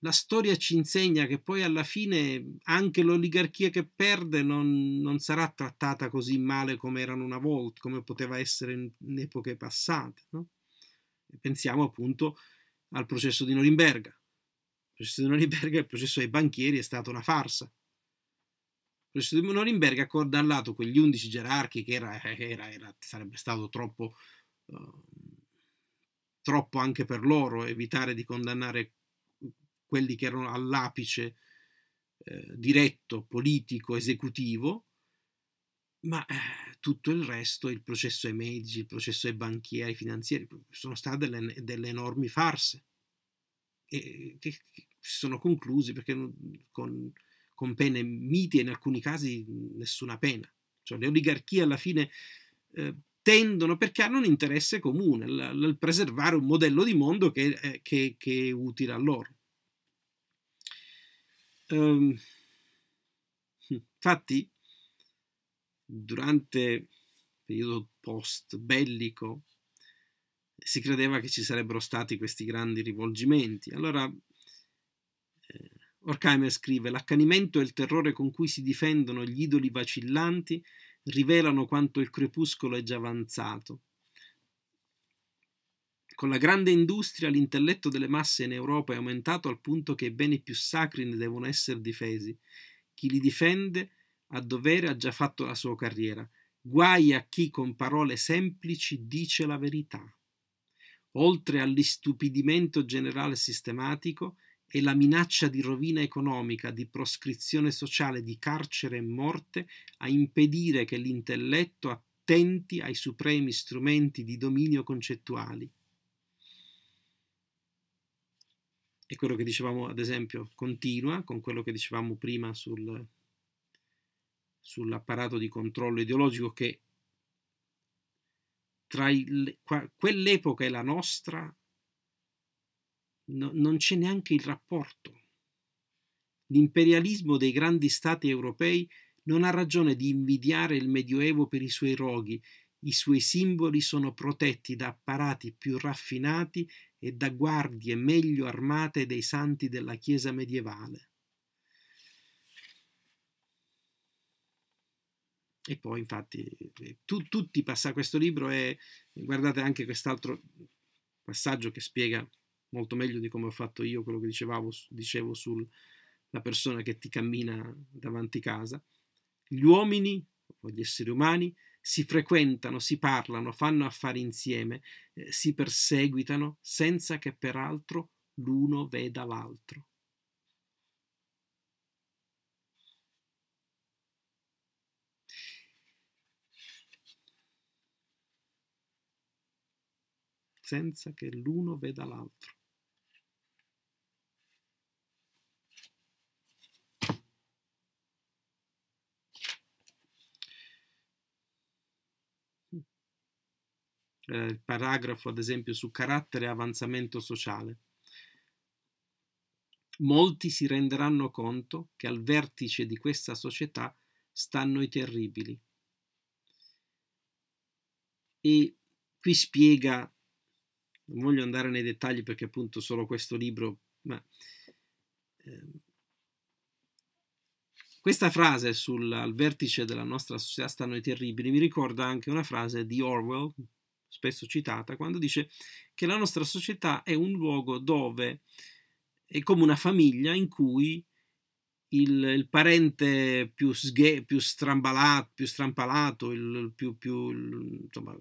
A: la storia ci insegna che poi alla fine anche l'oligarchia che perde non, non sarà trattata così male come erano una volta, come poteva essere in, in epoche passate. No? Pensiamo appunto al processo di Norimberga il processo di Norimberga, il processo dei banchieri è stato una farsa. Il processo di Norimberga ha condannato quegli undici gerarchi che era, eh, era, era, sarebbe stato troppo, uh, troppo anche per loro evitare di condannare quelli che erano all'apice eh, diretto, politico, esecutivo, ma eh, tutto il resto, il processo ai medici, il processo ai banchieri, ai finanzieri, sono state delle, delle enormi farse e che, si sono conclusi perché con, con pene miti e in alcuni casi nessuna pena. Cioè, le oligarchie alla fine eh, tendono perché hanno un interesse comune, il preservare un modello di mondo che, eh, che, che è utile a loro. Um, infatti, durante il periodo post bellico, si credeva che ci sarebbero stati questi grandi rivolgimenti. Allora eh, Orkheimer scrive l'accanimento e il terrore con cui si difendono gli idoli vacillanti rivelano quanto il crepuscolo è già avanzato. Con la grande industria l'intelletto delle masse in Europa è aumentato al punto che i beni più sacri ne devono essere difesi. Chi li difende a dovere ha già fatto la sua carriera. Guai a chi con parole semplici dice la verità oltre all'istupidimento generale sistematico, e la minaccia di rovina economica, di proscrizione sociale, di carcere e morte a impedire che l'intelletto attenti ai supremi strumenti di dominio concettuali. E quello che dicevamo, ad esempio, continua con quello che dicevamo prima sul, sull'apparato di controllo ideologico che tra il, qua, quell'epoca e la nostra no, non c'è neanche il rapporto. L'imperialismo dei grandi stati europei non ha ragione di invidiare il Medioevo per i suoi roghi, i suoi simboli sono protetti da apparati più raffinati e da guardie meglio armate dei santi della Chiesa medievale. E poi infatti eh, tu, tutti passano questo libro e guardate anche quest'altro passaggio che spiega molto meglio di come ho fatto io quello che dicevavo, dicevo sulla persona che ti cammina davanti casa. Gli uomini o gli esseri umani si frequentano, si parlano, fanno affari insieme, eh, si perseguitano senza che peraltro l'uno veda l'altro. senza che l'uno veda l'altro. Eh, il paragrafo ad esempio su carattere e avanzamento sociale. Molti si renderanno conto che al vertice di questa società stanno i terribili. E qui spiega non voglio andare nei dettagli perché appunto solo questo libro, ma ehm, questa frase sul al vertice della nostra società stanno i terribili mi ricorda anche una frase di Orwell, spesso citata, quando dice che la nostra società è un luogo dove è come una famiglia in cui il, il parente più, sghe, più, più strampalato, il più, più insomma,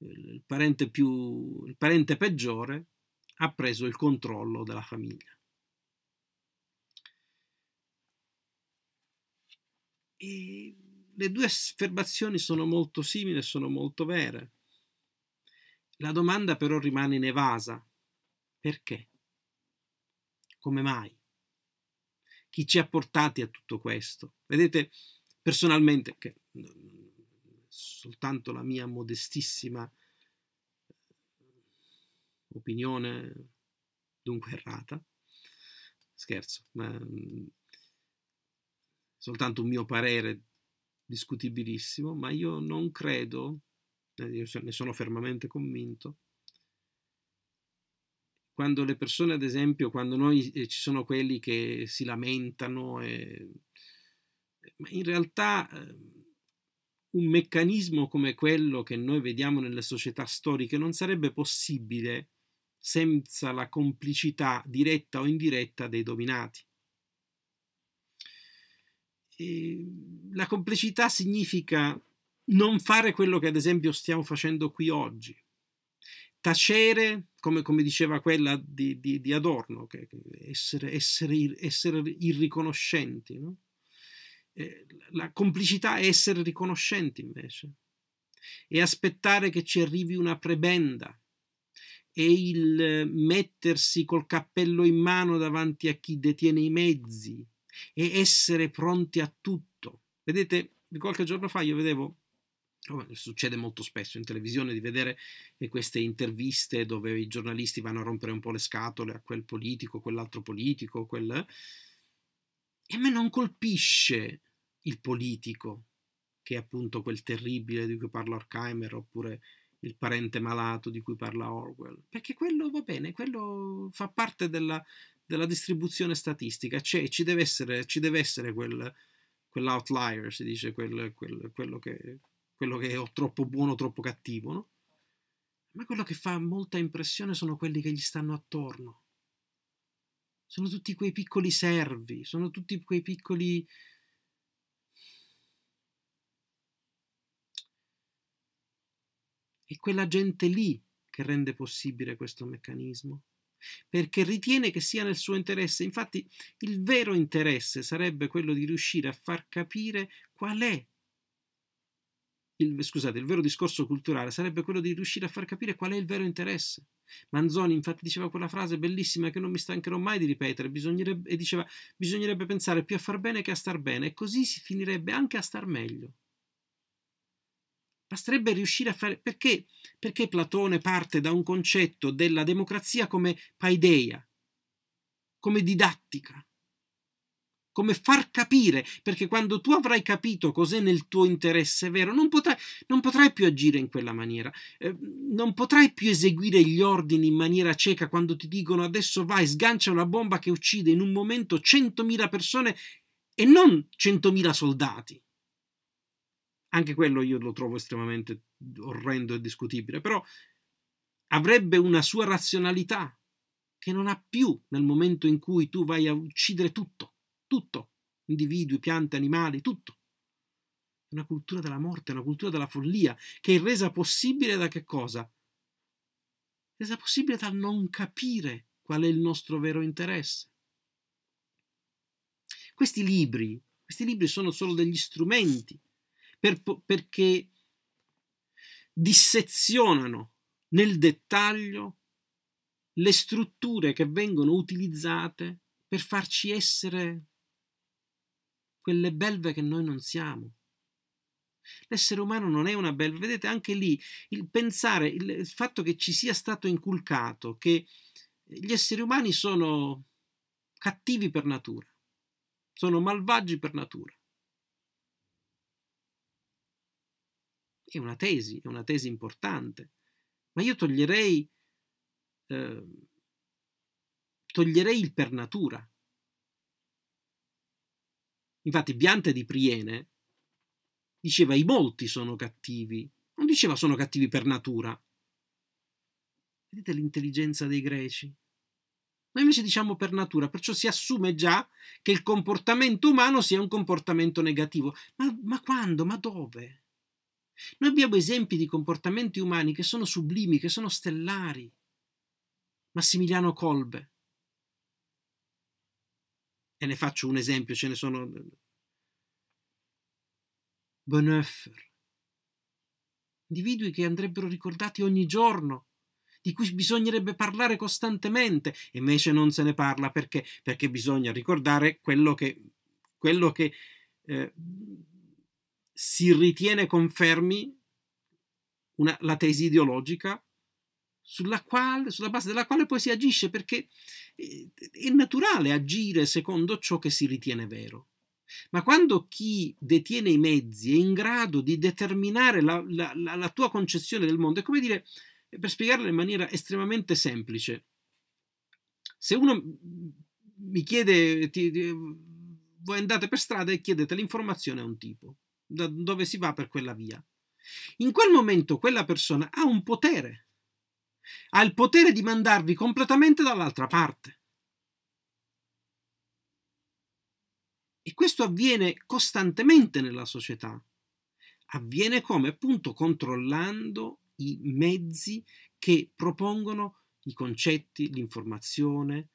A: il parente, più, il parente peggiore ha preso il controllo della famiglia. E le due affermazioni sono molto simili e sono molto vere. La domanda però rimane inevasa. Perché? Come mai? Chi ci ha portati a tutto questo? Vedete, personalmente, che soltanto la mia modestissima eh, opinione, dunque errata, scherzo, ma mm, soltanto un mio parere discutibilissimo, ma io non credo, eh, ne sono fermamente convinto, quando le persone, ad esempio, quando noi eh, ci sono quelli che si lamentano, e... ma in realtà eh, un meccanismo come quello che noi vediamo nelle società storiche non sarebbe possibile senza la complicità diretta o indiretta dei dominati. E la complicità significa non fare quello che ad esempio stiamo facendo qui oggi, tacere, come, come diceva quella di, di, di Adorno, essere, essere, essere irriconoscenti. No? Eh, la complicità è essere riconoscenti invece e aspettare che ci arrivi una prebenda e il mettersi col cappello in mano davanti a chi detiene i mezzi e essere pronti a tutto. Vedete, qualche giorno fa io vedevo succede molto spesso in televisione di vedere eh, queste interviste dove i giornalisti vanno a rompere un po' le scatole a quel politico, quell'altro politico, quel... Eh, e a me non colpisce il politico, che è appunto quel terribile di cui parla Horkheimer, oppure il parente malato di cui parla Orwell, perché quello va bene, quello fa parte della, della distribuzione statistica, c'è, ci deve essere, ci deve essere quel, quell'outlier, si dice, quel, quel, quello, che, quello che è troppo buono, troppo cattivo, no? Ma quello che fa molta impressione sono quelli che gli stanno attorno. Sono tutti quei piccoli servi, sono tutti quei piccoli È quella gente lì che rende possibile questo meccanismo, perché ritiene che sia nel suo interesse. Infatti il vero interesse sarebbe quello di riuscire a far capire qual è il, scusate, il vero discorso culturale sarebbe quello di riuscire a far capire qual è il vero interesse. Manzoni infatti diceva quella frase bellissima che non mi stancherò mai di ripetere, bisognerebbe, e diceva bisognerebbe pensare più a far bene che a star bene e così si finirebbe anche a star meglio basterebbe riuscire a fare... Perché? Perché Platone parte da un concetto della democrazia come paideia, come didattica, come far capire, perché quando tu avrai capito cos'è nel tuo interesse vero, non potrai, non potrai più agire in quella maniera, eh, non potrai più eseguire gli ordini in maniera cieca quando ti dicono adesso vai, sgancia una bomba che uccide in un momento 100.000 persone e non 100.000 soldati. Anche quello io lo trovo estremamente orrendo e discutibile, però avrebbe una sua razionalità che non ha più nel momento in cui tu vai a uccidere tutto, tutto, individui, piante, animali, tutto. È una cultura della morte, una cultura della follia, che è resa possibile da che cosa? Resa possibile dal non capire qual è il nostro vero interesse. Questi libri, questi libri sono solo degli strumenti per, perché dissezionano nel dettaglio le strutture che vengono utilizzate per farci essere quelle belve che noi non siamo. L'essere umano non è una belva, vedete anche lì il pensare, il fatto che ci sia stato inculcato che gli esseri umani sono cattivi per natura, sono malvagi per natura. È una tesi, è una tesi importante. Ma io toglierei, eh, toglierei il per natura. Infatti Biante di Priene diceva i molti sono cattivi, non diceva sono cattivi per natura. Vedete l'intelligenza dei greci? Noi invece diciamo per natura, perciò si assume già che il comportamento umano sia un comportamento negativo. Ma, ma quando? Ma dove? Noi abbiamo esempi di comportamenti umani che sono sublimi, che sono stellari. Massimiliano Kolbe. E ne faccio un esempio, ce ne sono... Eh, Bonhoeffer. Individui che andrebbero ricordati ogni giorno, di cui bisognerebbe parlare costantemente, e invece non se ne parla perché? Perché bisogna ricordare quello che, quello che eh, si ritiene confermi una, la tesi ideologica sulla, quale, sulla, base della quale poi si agisce, perché eh, è naturale agire secondo ciò che si ritiene vero. Ma quando chi detiene i mezzi è in grado di determinare la, la, la tua concezione del mondo, è come dire, per spiegarla in maniera estremamente semplice, se uno mi chiede, ti, ti, voi andate per strada e chiedete l'informazione a un tipo, da dove si va per quella via. In quel momento quella persona ha un potere, ha il potere di mandarvi completamente dall'altra parte. E questo avviene costantemente nella società. Avviene come? Appunto controllando i mezzi che propongono i concetti, l'informazione,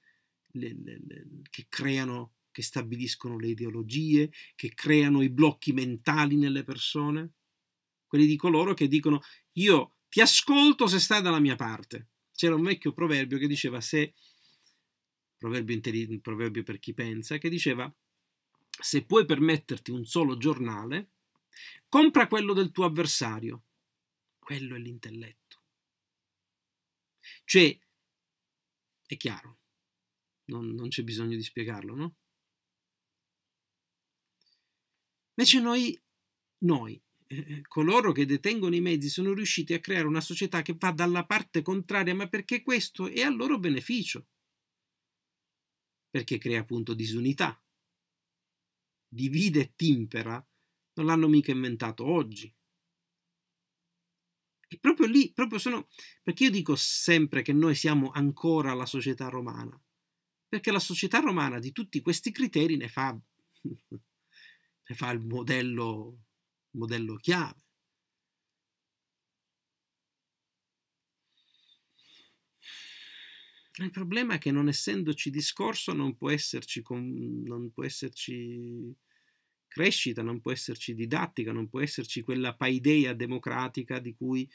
A: le, le, le, che creano che stabiliscono le ideologie, che creano i blocchi mentali nelle persone? Quelli di coloro che dicono io ti ascolto se stai dalla mia parte. C'era un vecchio proverbio che diceva se, proverbio, proverbio per chi pensa, che diceva se puoi permetterti un solo giornale, compra quello del tuo avversario. Quello è l'intelletto. Cioè, è chiaro, non, non c'è bisogno di spiegarlo, no? Invece noi, noi, eh, eh, coloro che detengono i mezzi, sono riusciti a creare una società che va dalla parte contraria, ma perché questo è a loro beneficio. Perché crea appunto disunità, divide e timpera, non l'hanno mica inventato oggi. E proprio lì, proprio sono, perché io dico sempre che noi siamo ancora la società romana, perché la società romana di tutti questi criteri ne fa ne fa il modello, modello chiave. Il problema è che non essendoci discorso non può esserci, non può esserci crescita, non può esserci didattica, non può esserci quella paideia democratica di cui,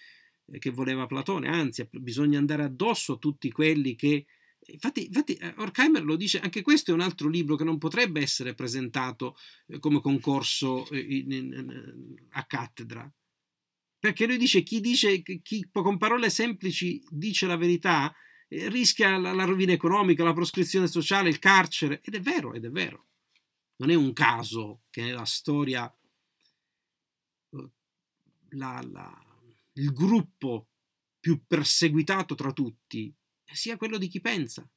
A: eh, che voleva Platone, anzi bisogna andare addosso a tutti quelli che Infatti, infatti eh, Horkheimer lo dice, anche questo è un altro libro che non potrebbe essere presentato eh, come concorso eh, in, in, in, a cattedra, perché lui dice chi, dice, chi con parole semplici dice la verità rischia la, la, rovina economica, la proscrizione sociale, il carcere, ed è vero, ed è vero. Non è un caso che nella storia la, la, il gruppo più perseguitato tra tutti sia quello di chi pensa. La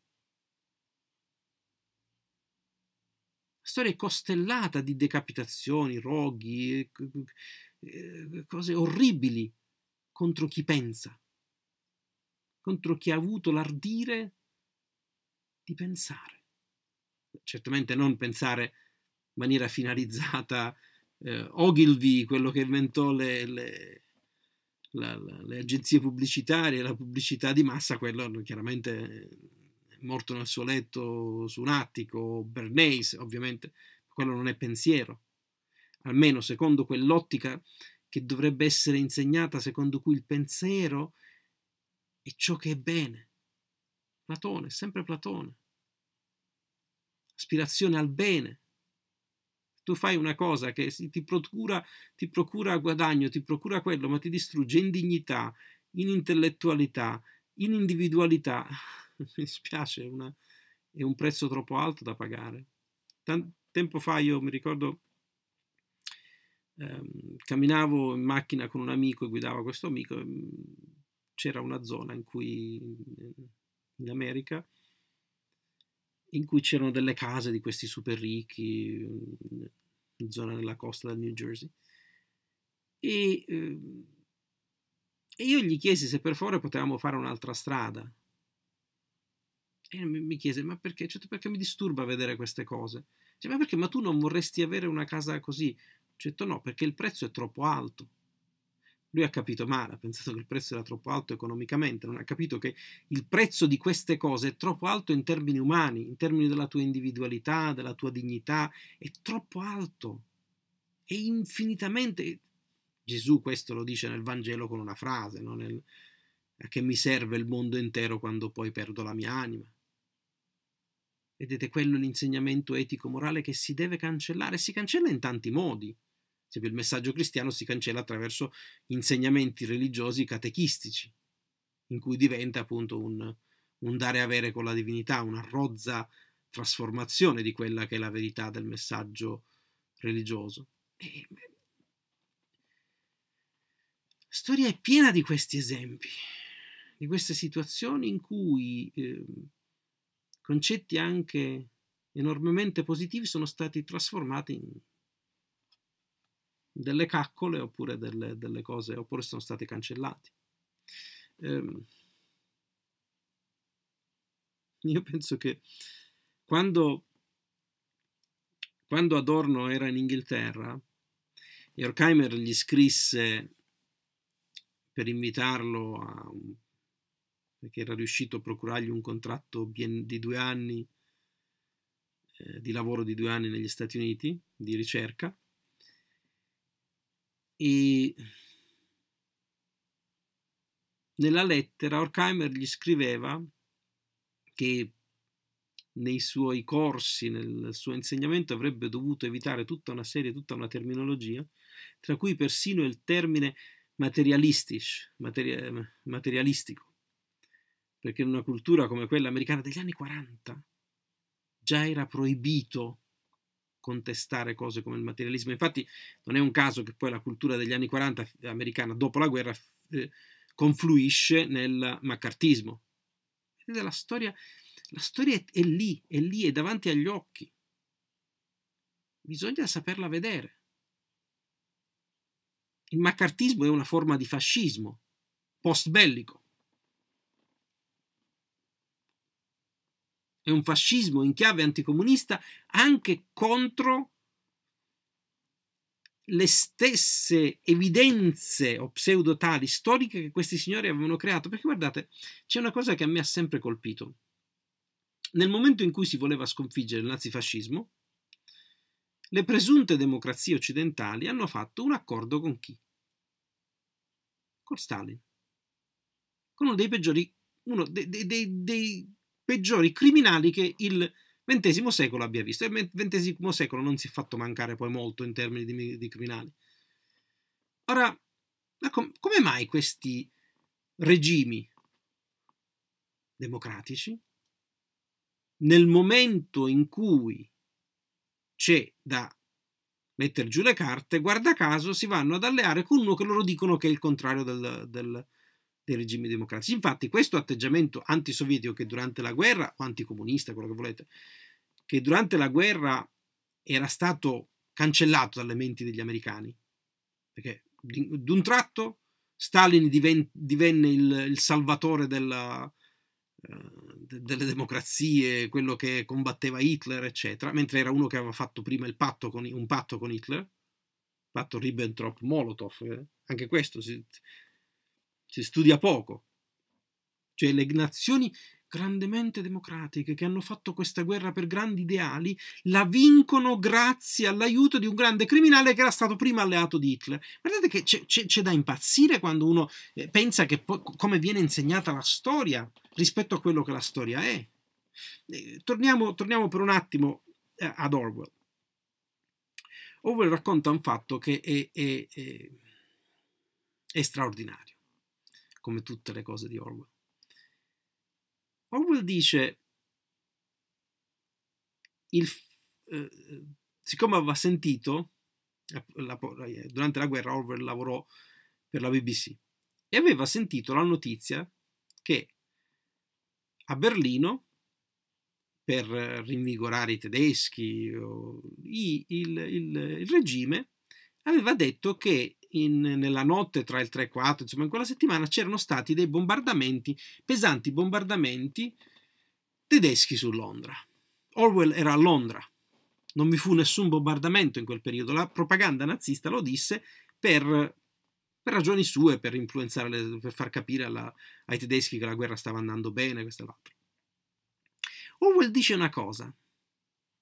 A: storia è costellata di decapitazioni, roghi, eh, cose orribili contro chi pensa, contro chi ha avuto l'ardire di pensare. Certamente non pensare in maniera finalizzata eh, Ogilvy, quello che inventò le, le la, la, le agenzie pubblicitarie, la pubblicità di massa, quello chiaramente eh, è morto nel suo letto su un attico, Bernays ovviamente, quello non è pensiero, almeno secondo quell'ottica che dovrebbe essere insegnata, secondo cui il pensiero è ciò che è bene. Platone, sempre Platone. Aspirazione al bene, tu fai una cosa che ti procura, ti procura guadagno, ti procura quello, ma ti distrugge in dignità, in intellettualità, in individualità. Mi spiace, una, è un prezzo troppo alto da pagare. Tant- tempo fa io mi ricordo ehm, camminavo in macchina con un amico e guidavo questo amico mm, c'era una zona in cui in America in cui c'erano delle case di questi super ricchi mm, in zona della costa del New Jersey. E, ehm, e io gli chiesi se per favore potevamo fare un'altra strada. E mi chiese, ma perché? Cioè, perché mi disturba vedere queste cose? Cioè, ma perché? Ma tu non vorresti avere una casa così? Ho detto no, perché il prezzo è troppo alto. Lui ha capito male, ha pensato che il prezzo era troppo alto economicamente, non ha capito che il prezzo di queste cose è troppo alto in termini umani, in termini della tua individualità, della tua dignità, è troppo alto, è infinitamente... Gesù questo lo dice nel Vangelo con una frase, no? nel... a che mi serve il mondo intero quando poi perdo la mia anima. Vedete, quello è l'insegnamento etico-morale che si deve cancellare, si cancella in tanti modi esempio il messaggio cristiano si cancella attraverso insegnamenti religiosi catechistici, in cui diventa appunto un, un dare e avere con la divinità, una rozza trasformazione di quella che è la verità del messaggio religioso. E... La storia è piena di questi esempi, di queste situazioni in cui eh, concetti anche enormemente positivi sono stati trasformati in delle caccole oppure delle, delle cose, oppure sono stati cancellati. Eh, io penso che quando, quando Adorno era in Inghilterra, Horkheimer gli scrisse per invitarlo a un perché era riuscito a procurargli un contratto di due anni eh, di lavoro di due anni negli Stati Uniti di ricerca e nella lettera Horkheimer gli scriveva che nei suoi corsi, nel suo insegnamento, avrebbe dovuto evitare tutta una serie, tutta una terminologia, tra cui persino il termine materialistisch, materia, eh, materialistico, perché in una cultura come quella americana degli anni 40 già era proibito contestare cose come il materialismo. Infatti non è un caso che poi la cultura degli anni 40 americana dopo la guerra eh, confluisce nel maccartismo. la storia, la storia è, è lì, è lì, è davanti agli occhi. Bisogna saperla vedere. Il maccartismo è una forma di fascismo post-bellico è un fascismo in chiave anticomunista anche contro le stesse evidenze o pseudotali storiche che questi signori avevano creato. Perché guardate, c'è una cosa che a me ha sempre colpito. Nel momento in cui si voleva sconfiggere il nazifascismo, le presunte democrazie occidentali hanno fatto un accordo con chi? Con Stalin. Con uno dei peggiori, uno dei, dei, dei, peggiori criminali che il XX secolo abbia visto. E il XX secolo non si è fatto mancare poi molto in termini di, di criminali. Ora, com come mai questi regimi democratici, nel momento in cui c'è da mettere giù le carte, guarda caso si vanno ad alleare con uno che loro dicono che è il contrario del, del dei regimi democratici. Infatti questo atteggiamento antisovietico che durante la guerra, o anticomunista, quello che volete, che durante la guerra era stato cancellato dalle menti degli americani, perché d'un tratto Stalin diven divenne il, il salvatore della, eh, delle democrazie, quello che combatteva Hitler, eccetera, mentre era uno che aveva fatto prima il patto con, un patto con Hitler, patto Ribbentrop-Molotov, eh? anche questo si, si studia poco. Cioè le nazioni grandemente democratiche che hanno fatto questa guerra per grandi ideali la vincono grazie all'aiuto di un grande criminale che era stato prima alleato di Hitler. Guardate che c'è, c'è, c'è da impazzire quando uno eh, pensa che po- come viene insegnata la storia rispetto a quello che la storia è. Eh, torniamo, torniamo per un attimo eh, ad Orwell. Orwell racconta un fatto che è, è, è, è straordinario come tutte le cose di Orwell. Orwell dice, il, eh, eh, siccome aveva sentito, la, eh, durante la guerra Orwell lavorò per la BBC e aveva sentito la notizia che a Berlino, per rinvigorare i tedeschi, il, il, il regime aveva detto che in, nella notte tra il 3 e il 4, insomma in quella settimana c'erano stati dei bombardamenti, pesanti bombardamenti tedeschi su Londra. Orwell era a Londra, non vi fu nessun bombardamento in quel periodo, la propaganda nazista lo disse per, per ragioni sue, per influenzare, le, per far capire alla, ai tedeschi che la guerra stava andando bene, questo e l'altro. Orwell dice una cosa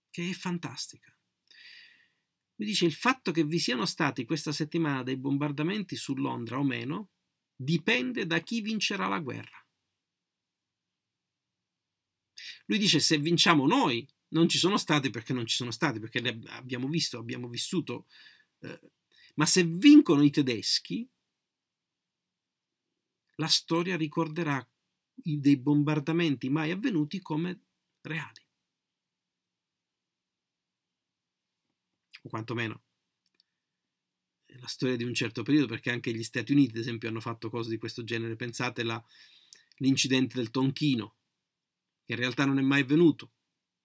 A: che è fantastica. Lui dice il fatto che vi siano stati questa settimana dei bombardamenti su Londra o meno dipende da chi vincerà la guerra. Lui dice se vinciamo noi non ci sono stati perché non ci sono stati, perché li abbiamo visto, abbiamo vissuto, eh, ma se vincono i tedeschi la storia ricorderà dei bombardamenti mai avvenuti come reali. o quantomeno eh, la storia di un certo periodo, perché anche gli Stati Uniti, ad esempio, hanno fatto cose di questo genere. Pensate all'incidente del Tonchino, che in realtà non è mai avvenuto.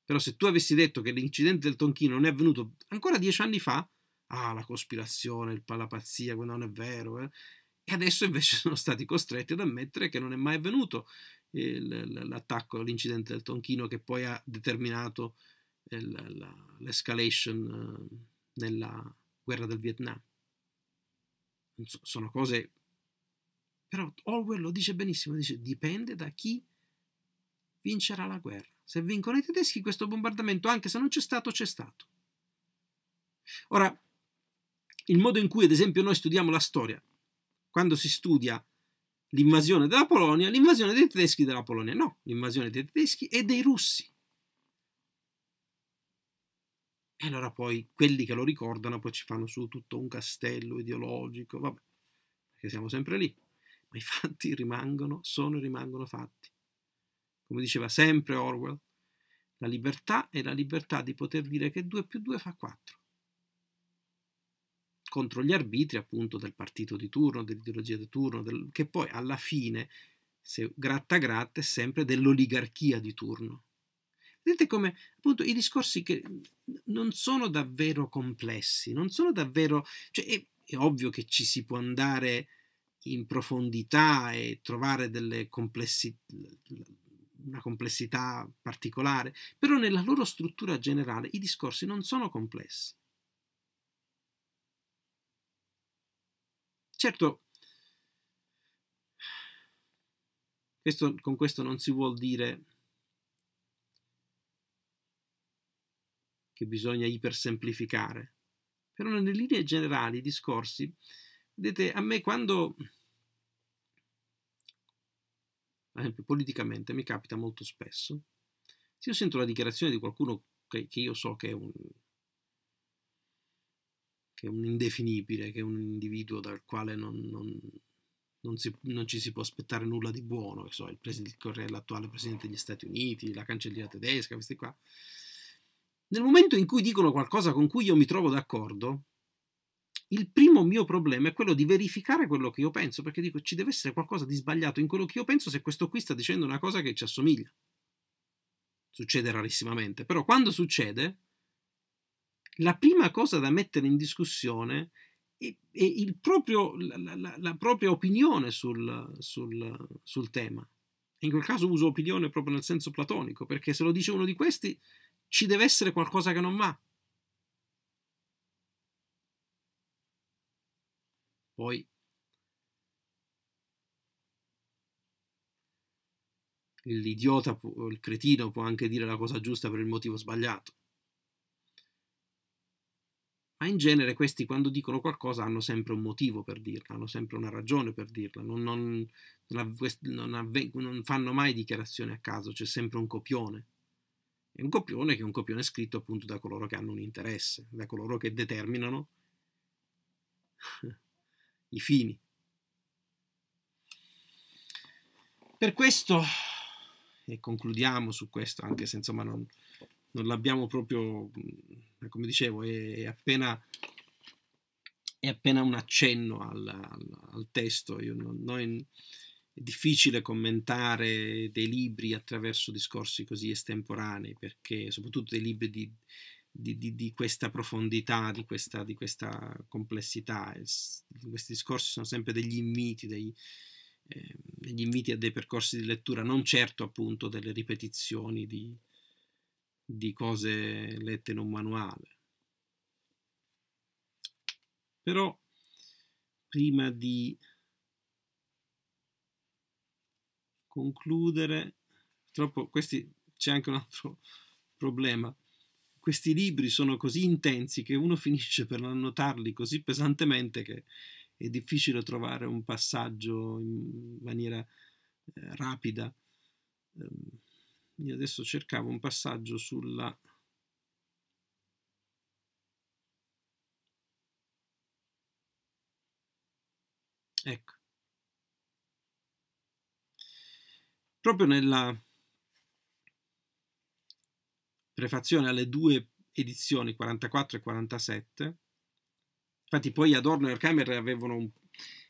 A: Però se tu avessi detto che l'incidente del Tonchino non è avvenuto ancora dieci anni fa, ah, la cospirazione, la pazzia, quando non è vero. Eh? E adesso invece sono stati costretti ad ammettere che non è mai avvenuto eh, l'attacco, l'incidente del Tonchino che poi ha determinato dire, l'escalation nella eh, guerra del Vietnam. sono cose... Però Orwell lo dice benissimo, dice dipende da chi vincerà la guerra. Se vincono i tedeschi questo bombardamento, anche se non c'è stato, c'è stato. Ora, il modo in cui ad esempio noi studiamo la storia, quando si studia l'invasione della Polonia, l'invasione dei tedeschi della Polonia, no, l'invasione dei tedeschi e dei russi. E allora poi quelli che lo ricordano poi ci fanno su tutto un castello ideologico, vabbè, perché siamo sempre lì. Ma i fatti rimangono, sono e rimangono fatti. Come diceva sempre Orwell, la libertà è la libertà di poter dire che 2 più 2 fa 4. Contro gli arbitri appunto del partito di turno, dell'ideologia di turno, del... che poi alla fine, se gratta gratta, è sempre dell'oligarchia di turno Vedete come appunto i discorsi che non sono davvero complessi, non sono davvero... Cioè, è, è ovvio che ci si può andare in profondità e trovare delle complessi, una complessità particolare, però nella loro struttura generale i discorsi non sono complessi. Certo, questo, con questo non si vuol dire che bisogna ipersemplificare. Però nelle linee generali, i discorsi, vedete, a me quando, ad esempio politicamente, mi capita molto spesso, se io sento la dichiarazione di qualcuno che, che io so che è un che è un indefinibile, che è un individuo dal quale non, non, non, si, non, ci si può aspettare nulla di buono, che so, l'attuale presidente degli Stati Uniti, la cancelliera tedesca, questi qua. Nel momento in cui dicono qualcosa con cui io mi trovo d'accordo, il primo mio problema è quello di verificare quello che io penso, perché dico ci deve essere qualcosa di sbagliato in quello che io penso se questo qui sta dicendo una cosa che ci assomiglia. Succede rarissimamente, però quando succede, la prima cosa da mettere in discussione è, è proprio, la, la, la, propria opinione sul, sul, sul tema. In quel caso uso opinione proprio nel senso platonico, perché se lo dice uno di questi, ci deve essere qualcosa che non va. Poi l'idiota, il cretino può anche dire la cosa giusta per il motivo sbagliato. Ma in genere questi quando dicono qualcosa hanno sempre un motivo per dirla, hanno sempre una ragione per dirla, non, non, non, non fanno mai dichiarazioni a caso, c'è sempre un copione. E un copione che è un copione scritto appunto da coloro che hanno un interesse, da coloro che determinano i fini. Per questo, e concludiamo su questo, anche se insomma non, non l'abbiamo proprio, mm, come dicevo, è, appena, è appena un accenno al, al, al testo. Io, noi è difficile commentare dei libri attraverso discorsi così estemporanei, perché soprattutto dei libri di, di, di, di questa profondità, di questa, questa complessità. Questi discorsi sono sempre degli inviti, dei, eh, degli inviti a dei percorsi di lettura, non certo appunto delle ripetizioni di, di cose lette in un manuale. Però prima di concludere. Purtroppo questi c'è anche un altro problema. Questi libri sono così intensi che uno finisce per annotarli così pesantemente che è difficile trovare un passaggio in maniera eh, rapida. Ehm, io adesso cercavo un passaggio sulla... Ecco, proprio nella prefazione alle due edizioni 44 e 47, infatti poi Adorno e Horkheimer avevano un,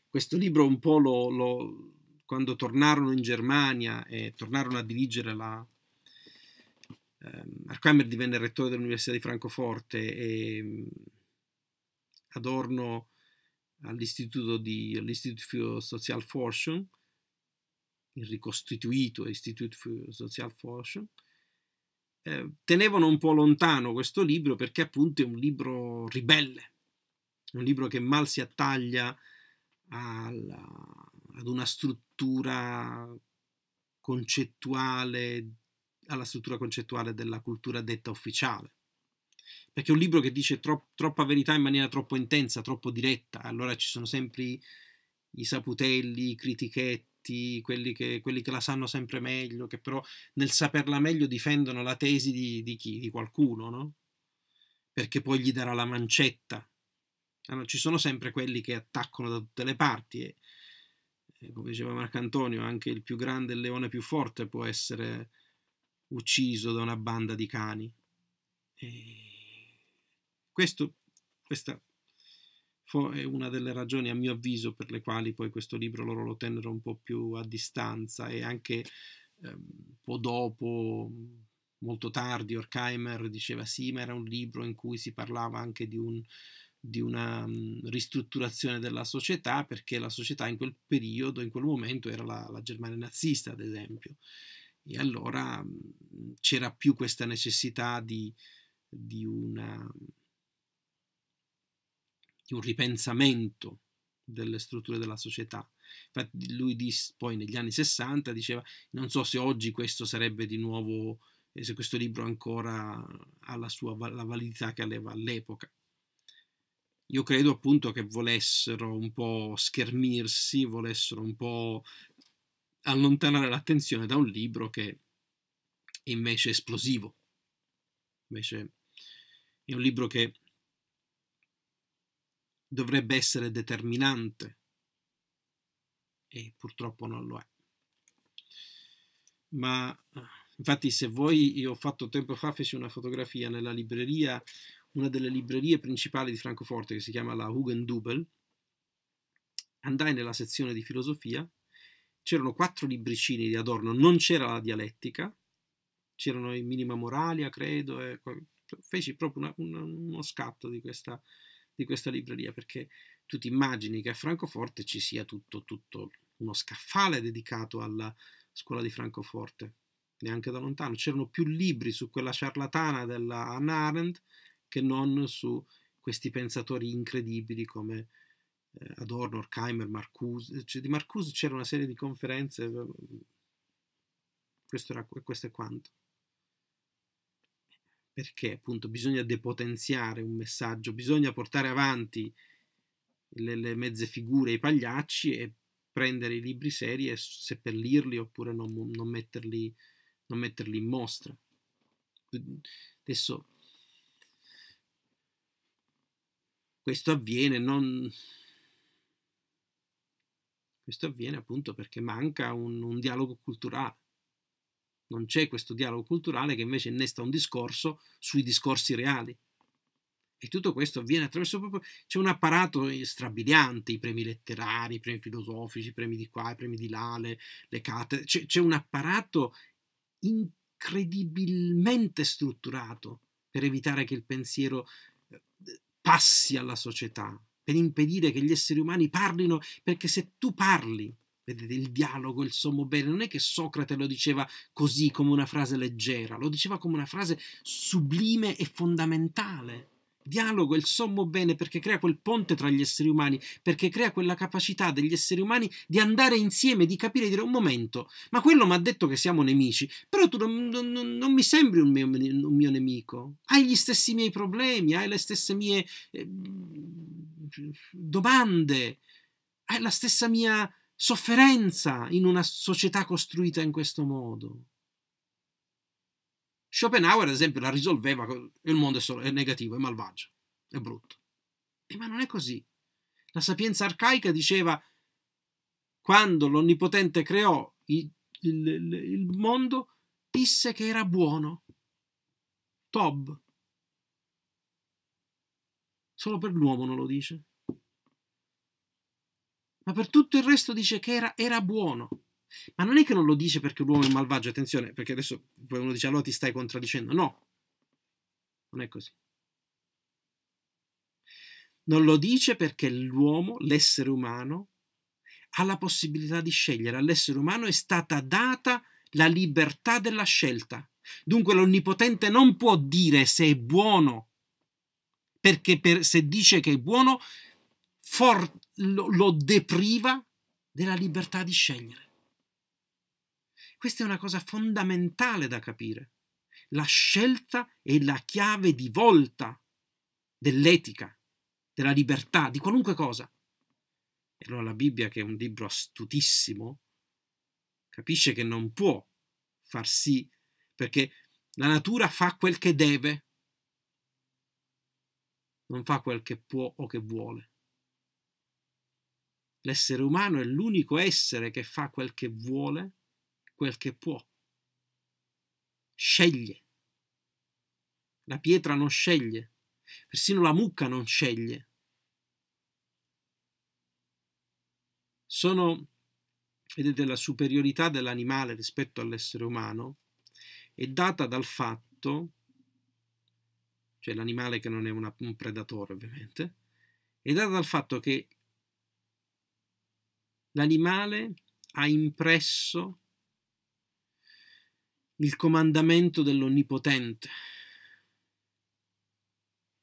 A: questo libro un po' lo, lo, quando tornarono in Germania e tornarono a dirigere la... Ehm, Horkheimer divenne rettore dell'Università di Francoforte e mm, Adorno all'Istituto, di, all'Istituto für Sozialforschung, il ricostituito Institute for Social eh, tenevano un po' lontano questo libro perché appunto è un libro ribelle, un libro che mal si attaglia alla, ad una struttura concettuale, alla struttura concettuale della cultura detta ufficiale. Perché è un libro che dice tro, troppa verità in maniera troppo intensa, troppo diretta, allora ci sono sempre i, i saputelli, i critichetti, eletti, quelli che, quelli che, la sanno sempre meglio, che però nel saperla meglio difendono la tesi di, di chi? Di qualcuno, no? Perché poi gli darà la mancetta. Allora, ci sono sempre quelli che attaccano da tutte le parti e, e eh, come diceva Marcantonio, anche il più grande, il leone più forte può essere ucciso da una banda di cani. E questo, questa è una delle ragioni a mio avviso per le quali poi questo libro loro lo tennero un po' più a distanza e anche eh, un po' dopo molto tardi Horkheimer diceva sì ma era un libro in cui si parlava anche di, un, di una um, ristrutturazione della società perché la società in quel periodo, in quel momento era la, la Germania nazista ad esempio e allora um, c'era più questa necessità di, di una di un ripensamento delle strutture della società. Infatti lui disse, poi negli anni 60 diceva non so se oggi questo sarebbe di nuovo, eh, se questo libro ancora ha la sua la validità che aveva all'epoca. Io credo appunto che volessero un po' schermirsi, volessero un po' allontanare l'attenzione da un libro che è invece esplosivo. Invece è un libro che dovrebbe essere determinante e purtroppo non lo è. Ma eh, infatti se voi, io ho fatto tempo fa, feci una fotografia nella libreria, una delle librerie principali di Francoforte che si chiama la Hugendubel, andai nella sezione di filosofia, c'erano quattro libricini di Adorno, non c'era la dialettica, c'erano i Minima Moralia, credo, e feci proprio una, una, uno scatto di questa di questa libreria, perché tu ti immagini che a Francoforte ci sia tutto, tutto uno scaffale dedicato alla scuola di Francoforte, neanche da lontano. C'erano più libri su quella ciarlatana della Hannah Arendt che non su questi pensatori incredibili come eh, Adorno, Orkheimer, Marcuse. Cioè, di Marcuse c'era una serie di conferenze, eh, questo, era, questo è quanto perché appunto bisogna depotenziare un messaggio, bisogna portare avanti le, le mezze figure, i pagliacci e prendere i libri seri e seppellirli oppure non, non, metterli, non metterli in mostra. Adesso questo avviene non, questo avviene appunto perché manca un, un, dialogo culturale. Non c'è questo dialogo culturale che invece innesta un discorso sui discorsi reali. E tutto questo avviene attraverso proprio... C'è un apparato eh, strabiliante, i premi letterari, i premi filosofici, i premi di qua, i premi di là, le, le cattedre. C'è, un apparato incredibilmente strutturato per evitare che il pensiero eh, passi alla società, per impedire che gli esseri umani parlino, perché se tu parli Vedete, il dialogo, il sommo bene, non è che Socrate lo diceva così come una frase leggera, lo diceva come una frase sublime e fondamentale. Dialogo è il sommo bene perché crea quel ponte tra gli esseri umani, perché crea quella capacità degli esseri umani di andare insieme, di capire e dire un momento, ma quello mi ha detto che siamo nemici, però tu non, non, non mi sembri un mio, un mio, nemico, hai gli stessi miei problemi, hai le stesse mie eh, domande, hai la stessa mia sofferenza in una società costruita in questo modo. Schopenhauer, ad esempio, la risolveva, con il mondo è, solo, è negativo, è malvagio, è brutto. E ma non è così. La sapienza arcaica diceva, quando l'Onnipotente creò il, il, il mondo, disse che era buono. Tob. Solo per l'uomo non lo dice ma per tutto il resto dice che era, era buono. Ma non è che non lo dice perché l'uomo è malvagio, attenzione, perché adesso poi uno dice allora ti stai contraddicendo. No, non è così. Non lo dice perché l'uomo, l'essere umano, ha la possibilità di scegliere. All'essere umano è stata data la libertà della scelta. Dunque l'onnipotente non può dire se è buono, perché per, se dice che è buono lo, lo depriva della libertà di scegliere. Questa è una cosa fondamentale da capire. La scelta è la chiave di volta dell'etica, della libertà, di qualunque cosa. E allora la Bibbia, che è un libro astutissimo, capisce che non può far sì, perché la natura fa quel che deve, non fa quel che può o che vuole. L'essere umano è l'unico essere che fa quel che vuole, quel che può. Sceglie. La pietra non sceglie, persino la mucca non sceglie. Sono, vedete, la superiorità dell'animale rispetto all'essere umano è data dal fatto, cioè l'animale che non è una, un predatore ovviamente, è data dal fatto che L'animale ha impresso il comandamento dell'Onnipotente,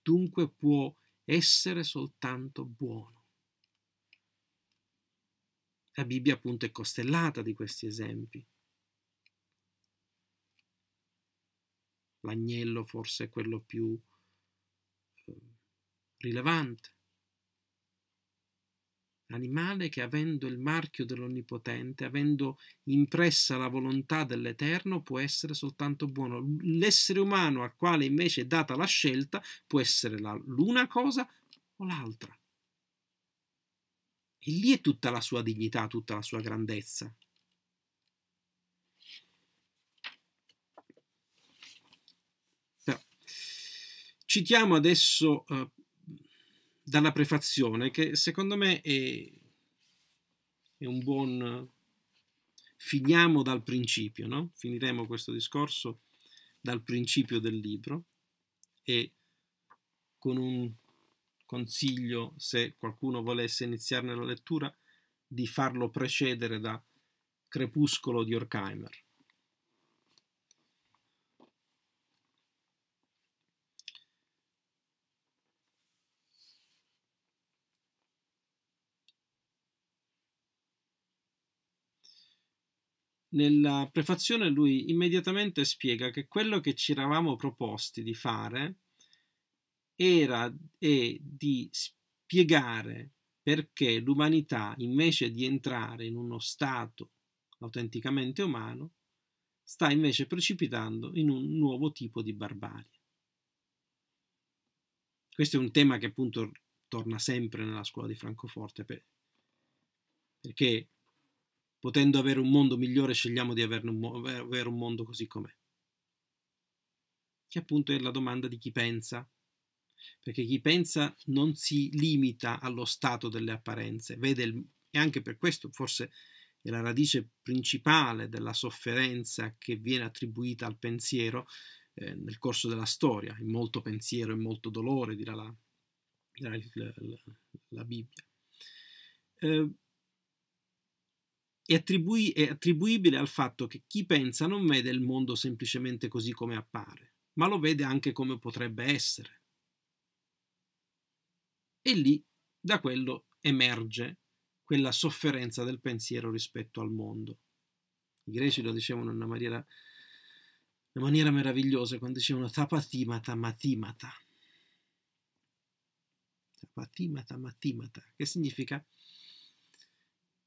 A: dunque può essere soltanto buono. La Bibbia appunto è costellata di questi esempi. L'agnello forse è quello più eh, rilevante animale che avendo il marchio dell'Onnipotente, avendo impressa la volontà dell'Eterno, può essere soltanto buono. L'essere umano al quale invece è data la scelta può essere l'una cosa o l'altra. E lì è tutta la sua dignità, tutta la sua grandezza. Però, citiamo adesso eh, dalla prefazione che secondo me è, è un buon... Finiamo dal principio, no? finiremo questo discorso dal principio del libro e con un consiglio, se qualcuno volesse iniziarne la lettura, di farlo precedere da Crepuscolo di Horkheimer. nella prefazione lui immediatamente spiega che quello che ci eravamo proposti di fare era e di spiegare perché l'umanità, invece di entrare in uno stato autenticamente umano, sta invece precipitando in un nuovo tipo di barbarie. Questo è un tema che appunto torna sempre nella scuola di Francoforte, perché potendo avere un mondo migliore, scegliamo di averne un, avere un mondo così com'è. Che appunto è la domanda di chi pensa, perché chi pensa non si limita allo stato delle apparenze, vede il, e anche per questo forse è la radice principale della sofferenza che viene attribuita al pensiero eh, nel corso della storia, in molto pensiero e molto dolore, dirà la, dirà il, la, la Bibbia. Eh, è, attribui- è attribuibile al fatto che chi pensa non vede il mondo semplicemente così come appare, ma lo vede anche come potrebbe essere. E lì da quello emerge quella sofferenza del pensiero rispetto al mondo. I greci lo dicevano in una maniera, una maniera meravigliosa quando dicevano tapatimata matimata. Tapatimata matimata, che significa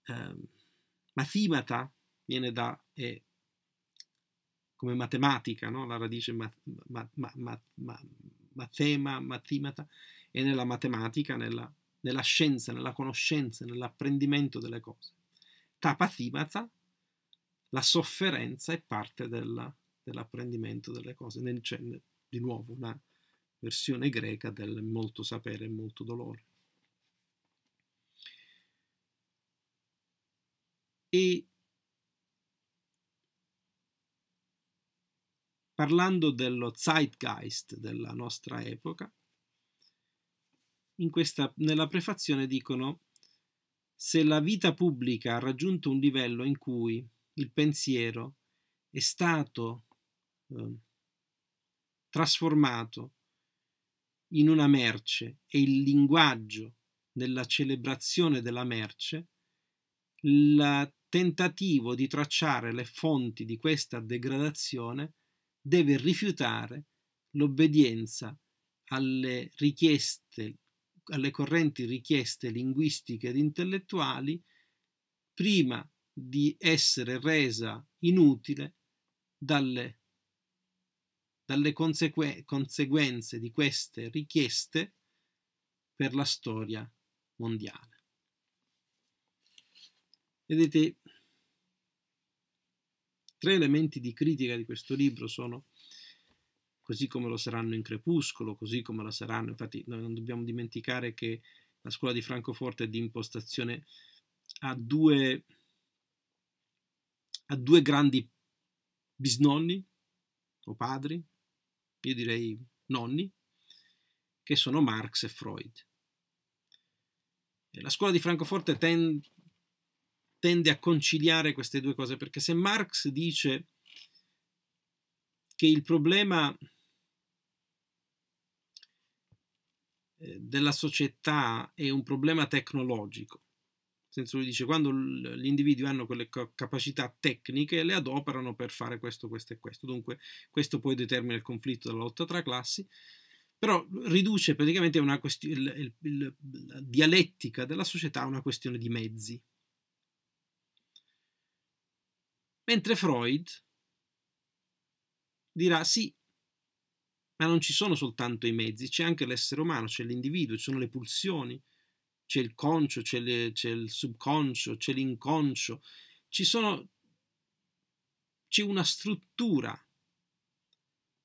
A: eh, matimata viene da, eh, come matematica, no? la radice mat, ma, matema, matimata, e nella matematica, nella, nella scienza, nella conoscenza, nell'apprendimento delle cose. Tapathimata, la sofferenza è parte della, dell'apprendimento delle cose, nel, cioè, di nuovo una versione greca del molto sapere e molto dolore. E parlando dello zeitgeist della nostra epoca, questa, nella prefazione dicono se la vita pubblica ha raggiunto un livello in cui il pensiero è stato eh, trasformato in una merce e il linguaggio nella celebrazione della merce, la tentativo di tracciare le fonti di questa degradazione deve rifiutare l'obbedienza alle richieste, alle correnti richieste linguistiche ed intellettuali prima di essere resa inutile dalle, dalle consegue conseguenze di queste richieste per la storia mondiale. Vedete, tre elementi di critica di questo libro sono, così come lo saranno in Crepuscolo, così come lo saranno, infatti noi non dobbiamo dimenticare che la scuola di Francoforte di impostazione ha due, ha due grandi bisnonni o padri, io direi nonni, che sono Marx e Freud. La scuola di Francoforte tende, tende a conciliare queste due cose, perché se Marx dice che il problema eh, della società è un problema tecnologico, nel senso lui dice quando gli individui hanno quelle capacità tecniche le adoperano per fare questo, questo e questo, dunque questo poi determina il conflitto della lotta tra classi, però riduce praticamente una questione, la dialettica della società a una questione di mezzi. Mentre Freud dirà sì, ma non ci sono soltanto i mezzi, c'è anche l'essere umano, c'è l'individuo, ci sono le pulsioni, c'è il concio, c'è, il subconscio, c'è l'inconscio, c'è una struttura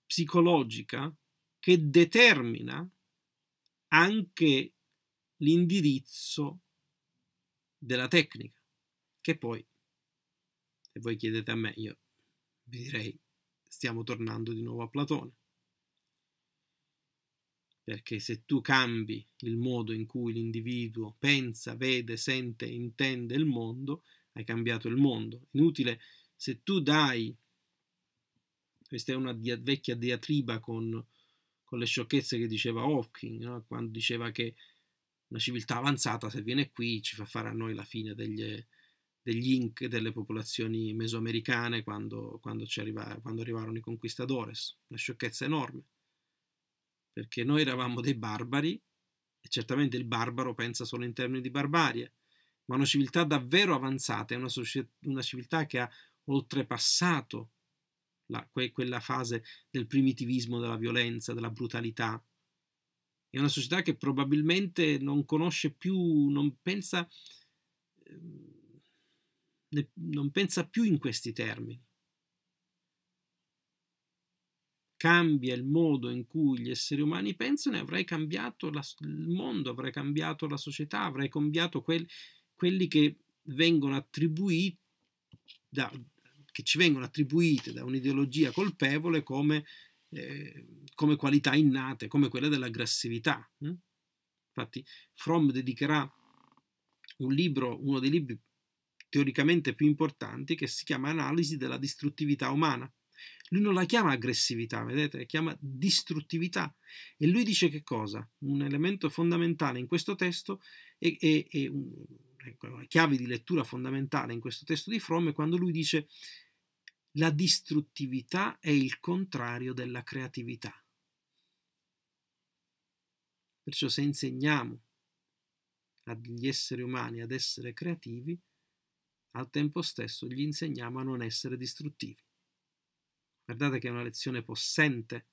A: psicologica che determina anche l'indirizzo della tecnica, che poi voi chiedete a me, io vi direi stiamo tornando di nuovo a Platone. Perché se tu cambi il modo in cui l'individuo pensa, vede, sente, intende il mondo, hai cambiato il mondo. Inutile, se tu dai, questa è una dia, vecchia diatriba con, con, le sciocchezze che diceva Hawking, no? quando diceva che una civiltà avanzata se viene qui ci fa fare a noi la fine degli, degli Inc, delle popolazioni mesoamericane quando, quando, arriva, quando arrivarono i conquistadores, una sciocchezza enorme, perché noi eravamo dei barbari e certamente il barbaro pensa solo in termini di barbarie, ma una civiltà davvero avanzata è una, una civiltà che ha oltrepassato la, que, quella fase del primitivismo, della violenza, della brutalità. È una società che probabilmente non conosce più, non pensa ehm, non pensa più in questi termini. Cambia il modo in cui gli esseri umani pensano e avrei cambiato la, il mondo, avrei cambiato la società, avrei cambiato quel, quelli che vengono attribuiti da, che ci vengono attribuite da un'ideologia colpevole come, eh, come, qualità innate, come quella dell'aggressività. Hm? Infatti, Fromm dedicherà un libro, uno dei libri teoricamente più importanti che si chiama analisi della distruttività umana. Lui non la chiama aggressività, vedete, la chiama distruttività. E lui dice che cosa? Un elemento fondamentale in questo testo e, e, e un, ecco, una chiave di lettura fondamentale in questo testo di Fromm è quando lui dice la distruttività è il contrario della creatività. Perciò se insegniamo agli esseri umani ad essere creativi, al tempo stesso gli insegniamo a non essere distruttivi. Guardate che è una lezione possente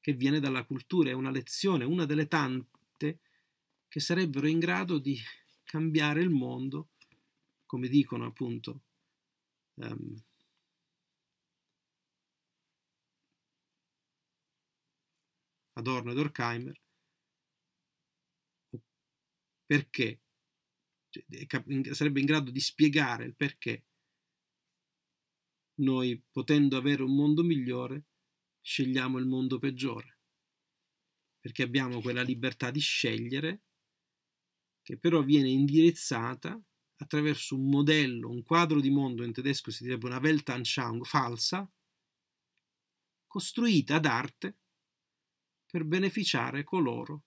A: che viene dalla cultura, è una lezione, una delle tante che sarebbero in grado di cambiare il mondo, come dicono appunto um, Adorno ed Horkheimer, perché cioè, sarebbe in grado di spiegare il perché noi, potendo avere un mondo migliore, scegliamo il mondo peggiore, perché abbiamo quella libertà di scegliere che però viene indirizzata attraverso un modello, un quadro di mondo in tedesco si direbbe una Weltanschauung falsa, costruita ad arte per beneficiare coloro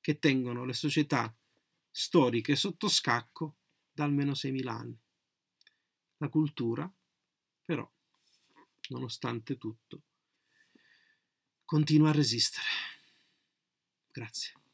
A: che tengono le società storiche sotto scacco da almeno 6.000 anni. La cultura, però, nonostante tutto, continua a resistere. Grazie.